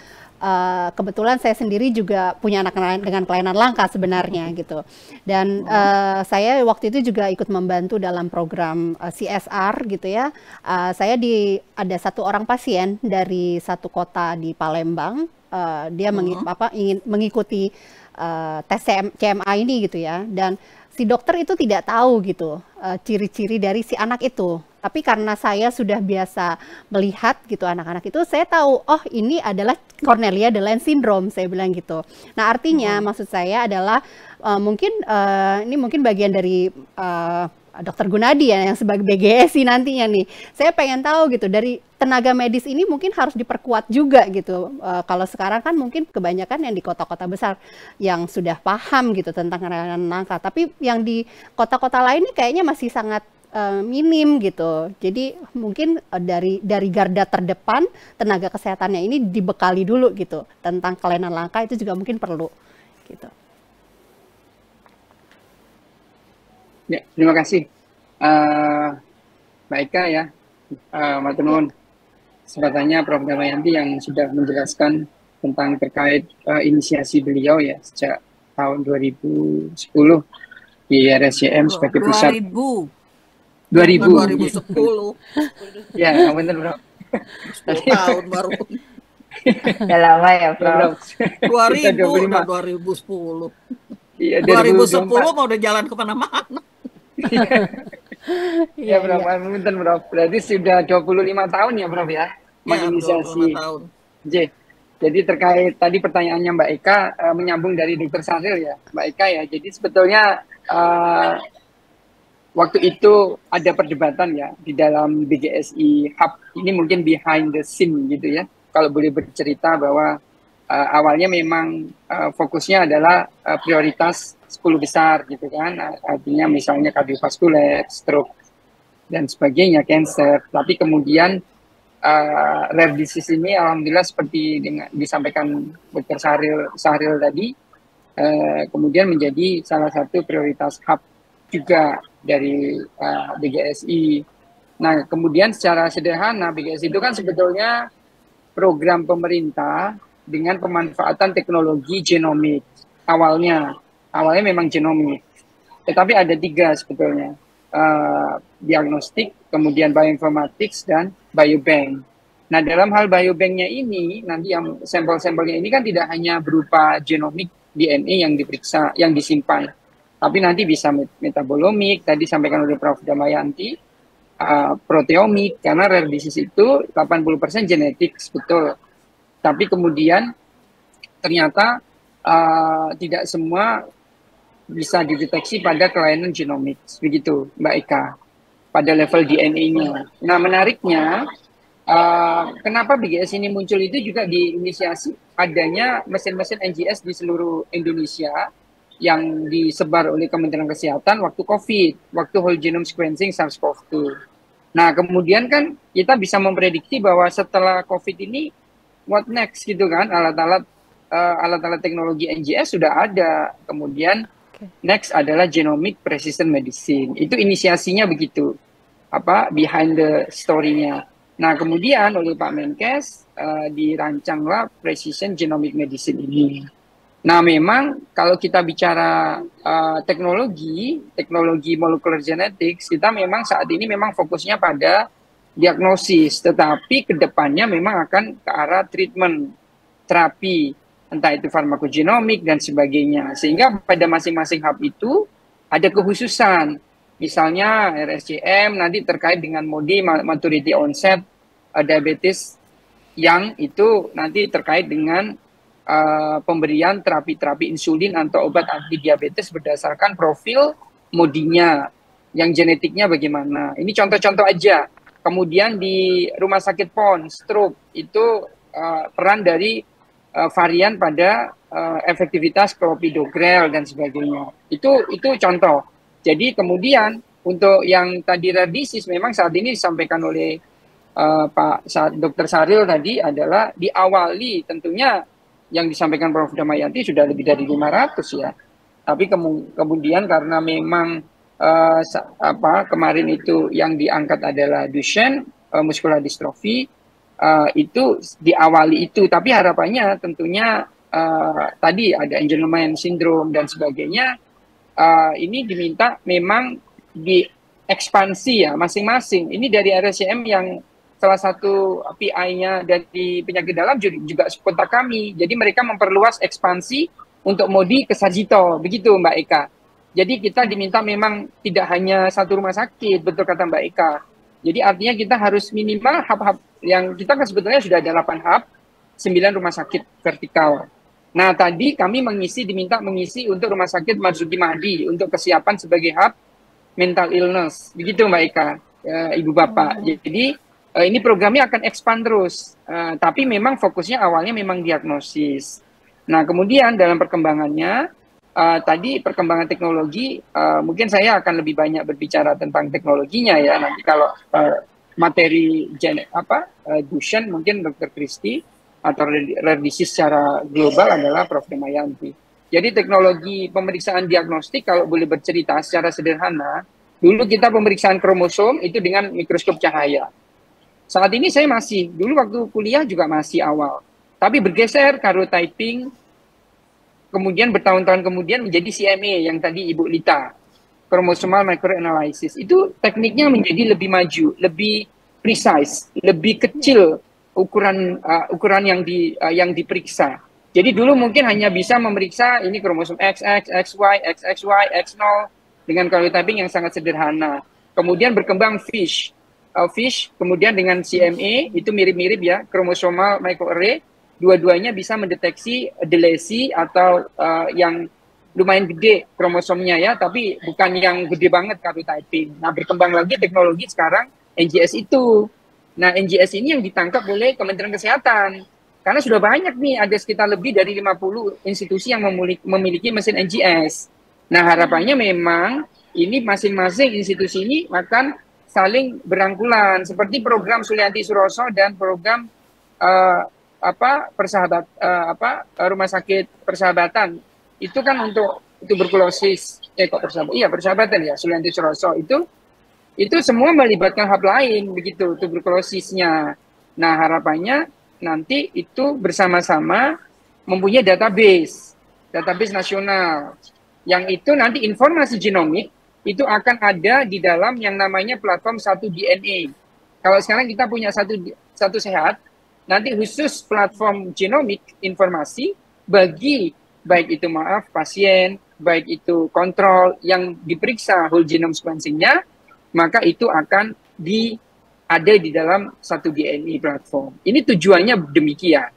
uh, kebetulan saya sendiri juga punya anak dengan kelainan langka sebenarnya gitu. Dan uh, saya waktu itu juga ikut membantu dalam program uh, eh, CSR gitu ya. Uh, saya di ada satu orang pasien dari satu kota di Palembang. Uh, dia uh -huh. mengi, hmm. apa, ingin mengikuti uh, tes CM, CMA ini gitu ya. Dan si dokter itu tidak tahu gitu eh, ciri-ciri uh, dari si anak itu. Tapi karena saya sudah biasa melihat gitu anak-anak itu, saya tahu oh ini adalah Cornelia de Lange syndrome, saya bilang gitu. Nah artinya hmm. maksud saya adalah uh, mungkin uh, ini mungkin bagian dari uh, Dokter Gunadi ya yang sebagai BGSI nantinya nih. Saya pengen tahu gitu dari tenaga medis ini mungkin harus diperkuat juga gitu. E, kalau sekarang kan mungkin kebanyakan yang di kota-kota besar yang sudah paham gitu tentang penanganan nangka. tapi yang di kota-kota lain ini kayaknya masih sangat e, minim gitu. Jadi mungkin eh, dari dari garda terdepan tenaga kesehatannya ini dibekali dulu gitu tentang kelainan langka itu juga mungkin perlu gitu. Ya, terima kasih. Uh, Mbak Eka ya, uh, eh, Matunun. Sebatannya Prof. Damayanti yang sudah menjelaskan tentang terkait uh, inisiasi beliau ya sejak tahun 2010 di RSCM oh, sebagai pusat. 2000. 2000. 2010. ya, ya benar Bro. tahun baru. Sudah lama ya, Prof. 2000, 2005. 2010. Iya, 2010 mau udah jalan ke mana Iya, ya, Prof. Ya. Bentar, Berarti sudah 25 tahun ya, Prof ya? Iya, Menginisiasi. Ya, tahun. J. Jadi terkait tadi pertanyaannya Mbak Eka uh, menyambung dari Dokter Sahril ya, Mbak Eka ya. Jadi sebetulnya uh, waktu itu ada perdebatan ya di dalam BGSI Hub ini mungkin behind the scene gitu ya. Kalau boleh bercerita bahwa uh, awalnya memang uh, fokusnya adalah uh, prioritas 10 besar gitu kan artinya misalnya kardiovaskuler, stroke dan sebagainya, cancer. Tapi kemudian uh, rare disease ini alhamdulillah seperti dengan, disampaikan Dr. Sahril Sahril tadi uh, kemudian menjadi salah satu prioritas hub juga dari uh, BGSI. Nah, kemudian secara sederhana BGSI itu kan sebetulnya program pemerintah dengan pemanfaatan teknologi genomik awalnya awalnya memang genomik tetapi ada tiga sebetulnya uh, diagnostik kemudian bioinformatics dan biobank nah dalam hal biobanknya ini nanti yang sampel-sampelnya ini kan tidak hanya berupa genomik DNA yang diperiksa yang disimpan tapi nanti bisa metabolomik tadi sampaikan oleh Prof Damayanti uh, eh, proteomik karena rare disease itu 80% genetik betul tapi kemudian ternyata uh, tidak semua bisa dideteksi pada kelainan genomics begitu Mbak Eka pada level DNA-nya. Nah menariknya uh, kenapa BGS ini muncul itu juga diinisiasi adanya mesin-mesin NGS di seluruh Indonesia yang disebar oleh Kementerian Kesehatan waktu COVID, waktu whole genome sequencing SARS-CoV-2. Nah, kemudian kan kita bisa memprediksi bahwa setelah COVID ini what next gitu kan alat-alat uh, alat-alat teknologi NGS sudah ada kemudian next adalah genomic precision medicine itu inisiasinya begitu apa behind the story-nya nah kemudian oleh Pak Menkes uh, dirancanglah precision genomic medicine ini nah memang kalau kita bicara uh, teknologi teknologi molecular genetics kita memang saat ini memang fokusnya pada diagnosis, tetapi kedepannya memang akan ke arah treatment, terapi, entah itu farmakogenomik dan sebagainya. Sehingga pada masing-masing hub itu ada kekhususan. Misalnya RSCM nanti terkait dengan MODI, maturity onset, uh, diabetes, yang itu nanti terkait dengan uh, pemberian terapi-terapi insulin atau obat anti diabetes berdasarkan profil modinya yang genetiknya bagaimana. Ini contoh-contoh aja Kemudian di rumah sakit PON, stroke itu uh, peran dari uh, varian pada uh, efektivitas clopidogrel dan sebagainya. Itu itu contoh. Jadi kemudian untuk yang tadi radisis memang saat ini disampaikan oleh uh, Pak Sa Dr. Saril tadi adalah diawali tentunya yang disampaikan Prof. Damayanti sudah lebih dari 500 ya. Tapi kemudian karena memang uh, apa kemarin itu yang diangkat adalah Duchenne uh, eh, muskular uh, eh, itu diawali itu tapi harapannya tentunya uh, tadi ada Angelman syndrome dan sebagainya uh, ini diminta memang di ekspansi ya masing-masing ini dari RSCM yang salah satu PI-nya dari penyakit dalam juga kontak kami. Jadi mereka memperluas ekspansi untuk modi ke Sarjito, begitu Mbak Eka. Jadi kita diminta memang tidak hanya satu rumah sakit, betul kata Mbak Eka. Jadi artinya kita harus minimal hub-hub yang kita kan sebetulnya sudah ada 8 hub, 9 rumah sakit vertikal. Nah, tadi kami mengisi diminta mengisi untuk rumah sakit Marzuki Mahdi untuk kesiapan sebagai hub mental illness. Begitu Mbak Eka, e, Ibu Bapak. Hmm. Jadi eh, ini programnya akan expand terus. E, tapi memang fokusnya awalnya memang diagnosis. Nah, kemudian dalam perkembangannya Eh, tadi perkembangan teknologi uh, mungkin saya akan lebih banyak berbicara tentang teknologinya ya nanti kalau uh, materi gen apa uh, Dushan mungkin Dr. Christie atau revisi secara global adalah Prof. Demayanti. Jadi teknologi pemeriksaan diagnostik kalau boleh bercerita secara sederhana, dulu kita pemeriksaan kromosom itu dengan mikroskop cahaya. Saat ini saya masih, dulu waktu kuliah juga masih awal. Tapi bergeser karo typing, kemudian bertahun-tahun kemudian menjadi CMA yang tadi Ibu Lita chromosomal microanalysis itu tekniknya menjadi lebih maju, lebih precise, lebih kecil ukuran uh, ukuran yang di uh, yang diperiksa. Jadi dulu mungkin hanya bisa memeriksa ini kromosom XX, XY, XXY, X0 dengan karyotyping yang sangat sederhana. Kemudian berkembang FISH. Uh, FISH kemudian dengan CME itu mirip-mirip ya, kromosomal microarray dua-duanya bisa mendeteksi delesi atau uh, yang lumayan gede kromosomnya ya, tapi bukan yang gede banget typing Nah, berkembang lagi teknologi sekarang NGS itu. Nah, NGS ini yang ditangkap oleh Kementerian Kesehatan. Karena sudah banyak nih, ada sekitar lebih dari 50 institusi yang memiliki mesin NGS. Nah, harapannya memang ini masing-masing institusi ini akan saling berangkulan. Seperti program Sulianti Suroso dan program uh, apa persahabat uh, apa rumah sakit persahabatan itu kan untuk tuberkulosis eh kok persahabatan iya persahabatan ya Sulianti Suroso itu itu semua melibatkan hub lain begitu tuberkulosisnya nah harapannya nanti itu bersama-sama mempunyai database database nasional yang itu nanti informasi genomik itu akan ada di dalam yang namanya platform satu DNA kalau sekarang kita punya satu satu sehat nanti khusus platform genomik informasi bagi baik itu maaf pasien, baik itu kontrol yang diperiksa whole genome sequencingnya, maka itu akan di ada di dalam satu GNI platform. Ini tujuannya demikian.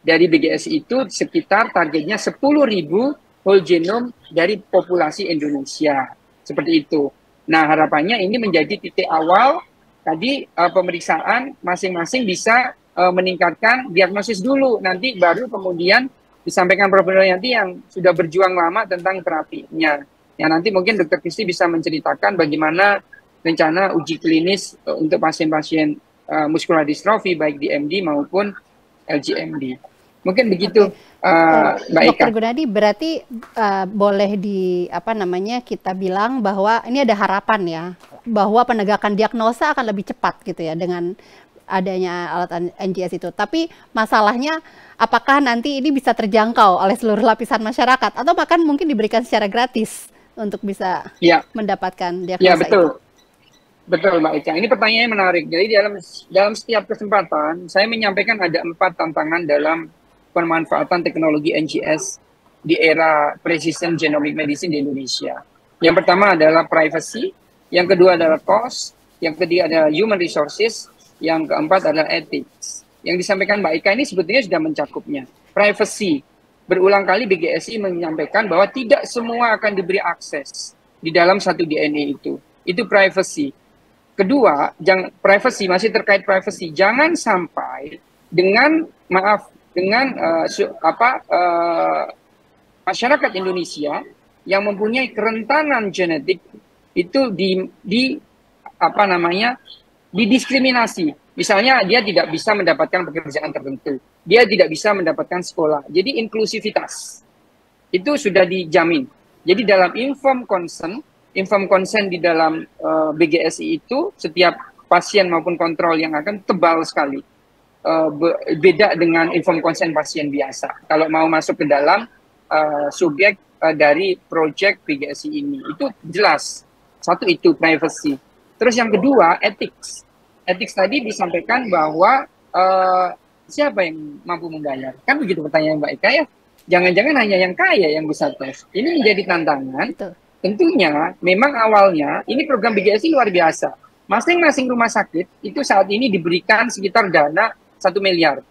Dari BGS itu sekitar targetnya 10.000 whole genome dari populasi Indonesia. Seperti itu. Nah, harapannya ini menjadi titik awal tadi uh, pemeriksaan masing-masing bisa uh, meningkatkan diagnosis dulu nanti baru kemudian disampaikan Prof. nanti yang sudah berjuang lama tentang terapinya. Ya nanti mungkin Dokter Kristi bisa menceritakan bagaimana rencana uji klinis uh, untuk pasien-pasien uh, eh, muskular distrofi baik di MD maupun LGMD. Mungkin begitu okay. uh, Mbak Eka. Gunadi berarti uh, boleh di apa namanya kita bilang bahwa ini ada harapan ya bahwa penegakan diagnosa akan lebih cepat gitu ya dengan adanya alat NGS itu. Tapi masalahnya apakah nanti ini bisa terjangkau oleh seluruh lapisan masyarakat atau bahkan mungkin diberikan secara gratis untuk bisa ya. mendapatkan ya, diagnosa ya, betul. itu? Betul Mbak Ica. ini pertanyaan yang menarik. Jadi dalam dalam setiap kesempatan saya menyampaikan ada empat tantangan dalam pemanfaatan teknologi NGS di era precision genomic medicine di Indonesia. Yang pertama adalah privacy, yang kedua adalah cost, yang ketiga adalah human resources, yang keempat adalah ethics. Yang disampaikan Mbak Ika ini sebetulnya sudah mencakupnya. Privacy. Berulang kali BGSI menyampaikan bahwa tidak semua akan diberi akses di dalam satu DNA itu. Itu privacy. Kedua, jangan privacy masih terkait privacy. Jangan sampai dengan maaf dengan uh, apa uh, masyarakat Indonesia yang mempunyai kerentanan genetik itu di di apa namanya didiskriminasi. Misalnya dia tidak bisa mendapatkan pekerjaan tertentu, dia tidak bisa mendapatkan sekolah. Jadi inklusivitas itu sudah dijamin. Jadi dalam inform consent, inform consent di dalam uh, eh, BGSI itu setiap pasien maupun kontrol yang akan tebal sekali. Uh, beda dengan inform consent pasien biasa. Kalau mau masuk ke dalam uh, subjek uh, dari project BGSI ini, itu jelas. Satu itu privacy Terus yang kedua, ethics. Ethics tadi disampaikan bahwa uh, siapa yang mampu membayar? Kan begitu pertanyaan Mbak Eka ya. Jangan-jangan hanya yang kaya yang bisa tes. Ini iya. menjadi tantangan. Tentunya memang awalnya ini program BGSI luar biasa. Masing-masing rumah sakit itu saat ini diberikan sekitar dana satu miliar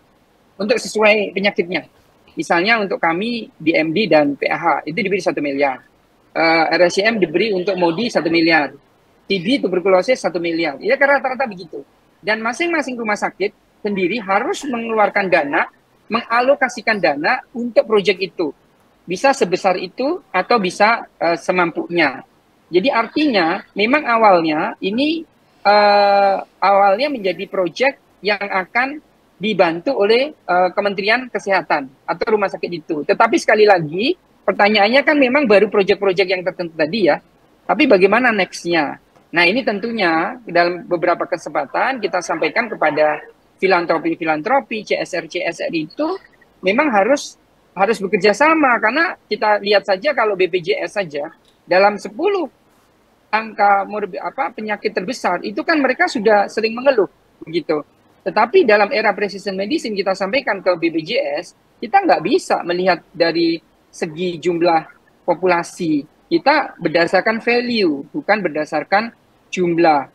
untuk sesuai penyakitnya. Misalnya untuk kami di MD dan PAH itu diberi satu miliar. Uh, eh, RSCM diberi untuk MODI satu miliar TB tuberkulosis 1 miliar. Ya karena rata-rata begitu. Dan masing-masing rumah sakit sendiri harus mengeluarkan dana, mengalokasikan dana untuk proyek itu. Bisa sebesar itu atau bisa uh, semampunya. Jadi artinya memang awalnya ini uh, awalnya menjadi proyek yang akan dibantu oleh uh, Kementerian Kesehatan atau rumah sakit itu. Tetapi sekali lagi pertanyaannya kan memang baru proyek-proyek yang tertentu tadi ya. Tapi bagaimana nextnya? Nah ini tentunya dalam beberapa kesempatan kita sampaikan kepada filantropi-filantropi, CSR-CSR itu memang harus harus bekerja sama karena kita lihat saja kalau BPJS saja dalam 10 angka morbi, apa penyakit terbesar itu kan mereka sudah sering mengeluh begitu. Tetapi dalam era precision medicine kita sampaikan ke BPJS, kita nggak bisa melihat dari segi jumlah populasi. Kita berdasarkan value, bukan berdasarkan jumlah.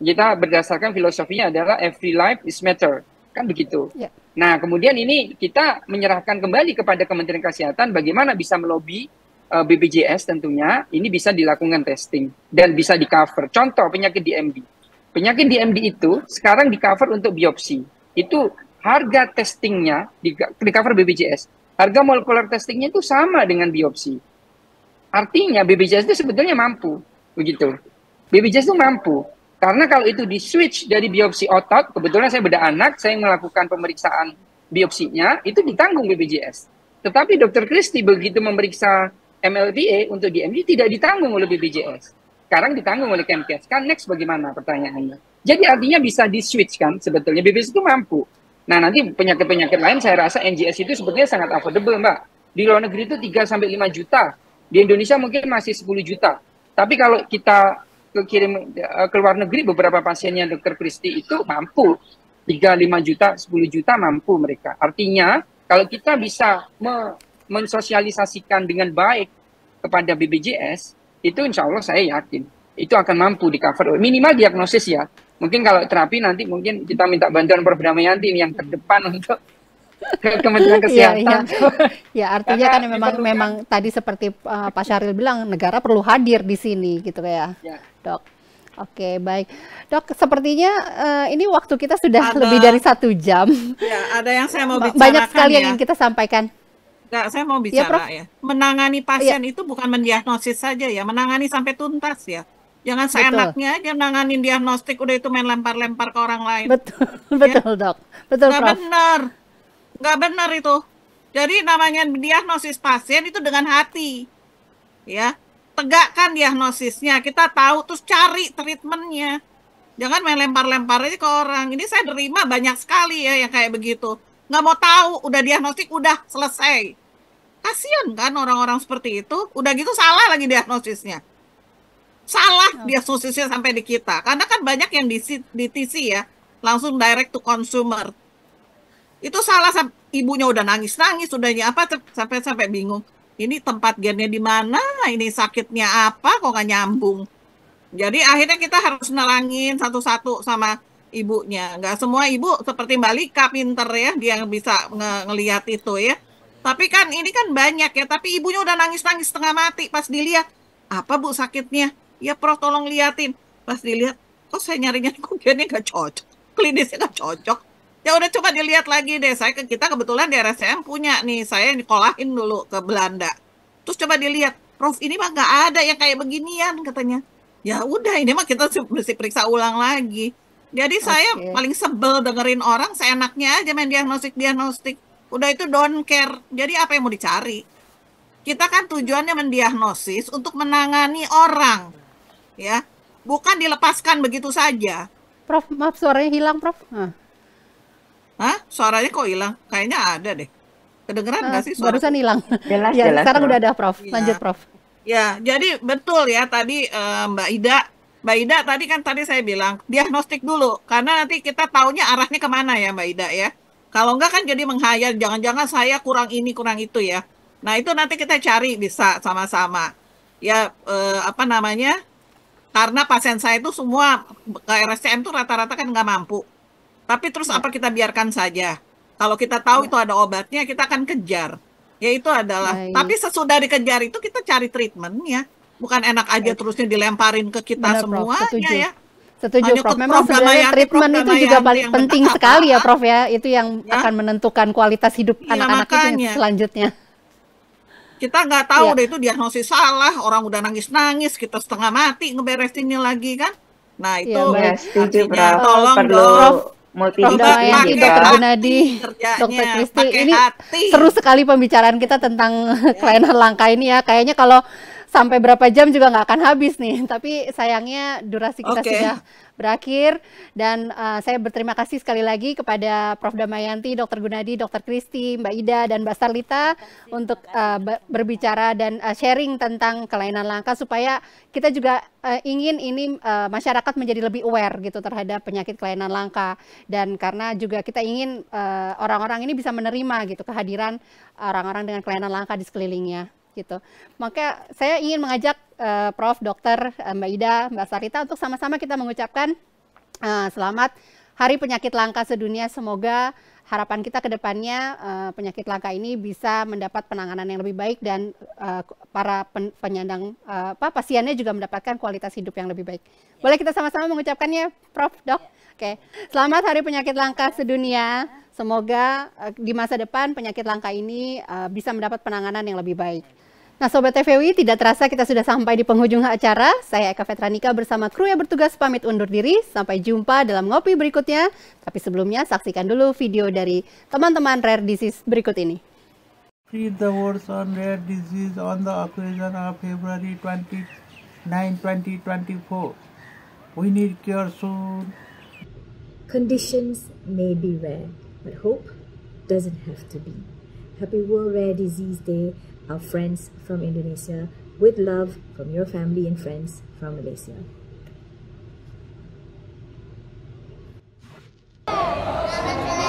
Kita berdasarkan filosofinya adalah every life is matter, kan begitu. Yeah. Nah, kemudian ini kita menyerahkan kembali kepada Kementerian Kesehatan bagaimana bisa melobi uh, eh, BPJS tentunya ini bisa dilakukan testing dan bisa di cover. Contoh penyakit DMD. Penyakit DMD itu sekarang di cover untuk biopsi. Itu harga testingnya di, di cover BPJS. Harga molekuler testingnya itu sama dengan biopsi. Artinya BPJS itu sebetulnya mampu begitu. BPJS itu mampu. Karena kalau itu di switch dari biopsi otot, kebetulan saya beda anak, saya melakukan pemeriksaan biopsinya, itu ditanggung BPJS. Tetapi dokter Kristi begitu memeriksa MLBA untuk di DMD tidak ditanggung oleh BPJS. Sekarang ditanggung oleh Kemkes. Kan next bagaimana pertanyaannya? Jadi artinya bisa di switch kan sebetulnya BPJS itu mampu. Nah nanti penyakit-penyakit lain saya rasa NGS itu sebetulnya sangat affordable mbak. Di luar negeri itu 3 5 juta. Di Indonesia mungkin masih 10 juta. Tapi kalau kita kirim eh, ke luar negeri beberapa pasiennya dokter Kristi itu mampu 3 5 juta 10 juta mampu mereka. Artinya kalau kita bisa me mensosialisasikan dengan baik kepada BBJS itu insya Allah saya yakin itu akan mampu di cover minimal diagnosis ya mungkin kalau terapi nanti mungkin kita minta bantuan perbedaan yang terdepan untuk ke Kementerian iya, Kesehatan. Iya, ya. ya artinya Karena kan memang memang tadi seperti uh, Pak Syahril bilang negara perlu hadir di sini gitu ya, ya. dok. Oke baik dok sepertinya uh, ini waktu kita sudah ada, lebih dari satu jam. Ya ada yang saya mau bicarakan banyak sekali ya. yang kita sampaikan. Enggak, saya mau ya, bicara ya, Prof. ya. Menangani pasien ya. itu bukan mendiagnosis saja ya, menangani sampai tuntas ya. Jangan seenaknya aja diagnostik udah itu main lempar-lempar ke orang lain. Betul, ya? betul dok. Betul Nggak Prof. benar nggak benar itu. Jadi namanya diagnosis pasien itu dengan hati. Ya, tegakkan diagnosisnya, kita tahu terus cari treatmentnya. Jangan main lempar-lempar aja ke orang. Ini saya terima banyak sekali ya yang kayak begitu. Nggak mau tahu, udah diagnostik, udah selesai. Kasian kan orang-orang seperti itu. Udah gitu salah lagi diagnosisnya. Salah iya. diagnosisnya sampai di kita. Karena kan banyak yang di, di TC ya, langsung direct to consumer itu salah ibunya udah nangis nangis sudahnya apa sampai sampai bingung ini tempat gennya di mana ini sakitnya apa kok nggak nyambung jadi akhirnya kita harus nerangin satu-satu sama ibunya nggak semua ibu seperti Mbak Lika pinter ya dia bisa nge ngelihat itu ya tapi kan ini kan banyak ya tapi ibunya udah nangis nangis setengah mati pas dilihat apa bu sakitnya ya pro tolong liatin pas dilihat kok saya nyarinya kok gennya nggak cocok klinisnya nggak cocok Ya udah coba dilihat lagi deh. Saya ke kita kebetulan di RSCM punya nih. Saya dikolahin dulu ke Belanda. Terus coba dilihat, Prof ini mah nggak ada yang kayak beginian katanya. Ya udah ini mah kita mesti periksa ulang lagi. Jadi okay. saya paling sebel dengerin orang seenaknya aja main diagnostik-diagnostik. Udah itu don't care. Jadi apa yang mau dicari? Kita kan tujuannya mendiagnosis untuk menangani orang. Ya, bukan dilepaskan begitu saja. Prof, maaf suaranya hilang, Prof. Nah. Hah? Suaranya kok hilang? Kayaknya ada deh. Kedengeran nggak uh, sih suara? Barusan hilang. Jelas, ya, jelas. Sekarang udah ada, Prof. Ya. Lanjut, Prof. Ya, jadi betul ya tadi uh, Mbak Ida. Mbak Ida tadi kan tadi saya bilang diagnostik dulu karena nanti kita taunya arahnya kemana ya Mbak Ida ya. Kalau enggak kan jadi menghayal jangan-jangan saya kurang ini kurang itu ya. Nah itu nanti kita cari bisa sama-sama ya eh, apa namanya karena pasien saya itu semua ke RSCM tuh rata-rata kan nggak mampu tapi terus hmm. apa kita biarkan saja? Kalau kita tahu ya. itu ada obatnya, kita akan kejar. Yaitu adalah, Baik. tapi sesudah dikejar itu kita cari treatmentnya. Bukan enak aja Baik. terusnya dilemparin ke kita Benar, semuanya Setuju. ya. Setuju Hanya Prof. Memang sebenarnya treatment itu juga paling penting sekali ya Prof ya. Itu yang ya? akan menentukan kualitas hidup iya, anak-anak ya, itu selanjutnya kita nggak tahu ya. deh itu diagnosis salah orang udah nangis nangis kita setengah mati ngeberesinnya lagi kan nah itu ya, iya, artinya tolong Perlu. dong multitasking yang Dokter Gunadi, Dokter Kristi, ini hati. seru sekali pembicaraan kita tentang ya. kelainan langka ini ya. Kayaknya kalau sampai berapa jam juga nggak akan habis nih. Tapi sayangnya durasi kita okay. sudah berakhir dan uh, saya berterima kasih sekali lagi kepada Prof Damayanti, Dr Gunadi, Dr Kristi, Mbak Ida dan Mbak Sarlita untuk uh, berbicara dan uh, sharing tentang kelainan langka supaya kita juga uh, ingin ini uh, masyarakat menjadi lebih aware gitu terhadap penyakit kelainan langka dan karena juga kita ingin orang-orang uh, ini bisa menerima gitu kehadiran orang-orang dengan kelainan langka di sekelilingnya gitu. Maka saya ingin mengajak uh, Prof, Dokter, eh, Mbak Ida, Mbak Sarita untuk sama-sama kita mengucapkan uh, selamat Hari Penyakit Langka Sedunia. Semoga harapan kita ke depannya uh, penyakit langka ini bisa mendapat penanganan yang lebih baik dan uh, para pen penyandang uh, apa pasiennya juga mendapatkan kualitas hidup yang lebih baik. Boleh kita sama-sama mengucapkannya, Prof, Dok? Oke. Selamat Hari Penyakit Langka Sedunia. Semoga uh, di masa depan penyakit langka ini uh, bisa mendapat penanganan yang lebih baik. Nah Sobat TVW tidak terasa kita sudah sampai di penghujung acara. Saya Eka Vetranika bersama kru yang bertugas pamit undur diri. Sampai jumpa dalam ngopi berikutnya. Tapi sebelumnya saksikan dulu video dari teman-teman Rare Disease berikut ini. Read the words on rare disease on the occasion of February 29, 2024. We need cure soon. Conditions may be rare, but hope doesn't have to be. Happy World Rare Disease Day our friends from Indonesia, with love from your family and friends from Malaysia. Oh,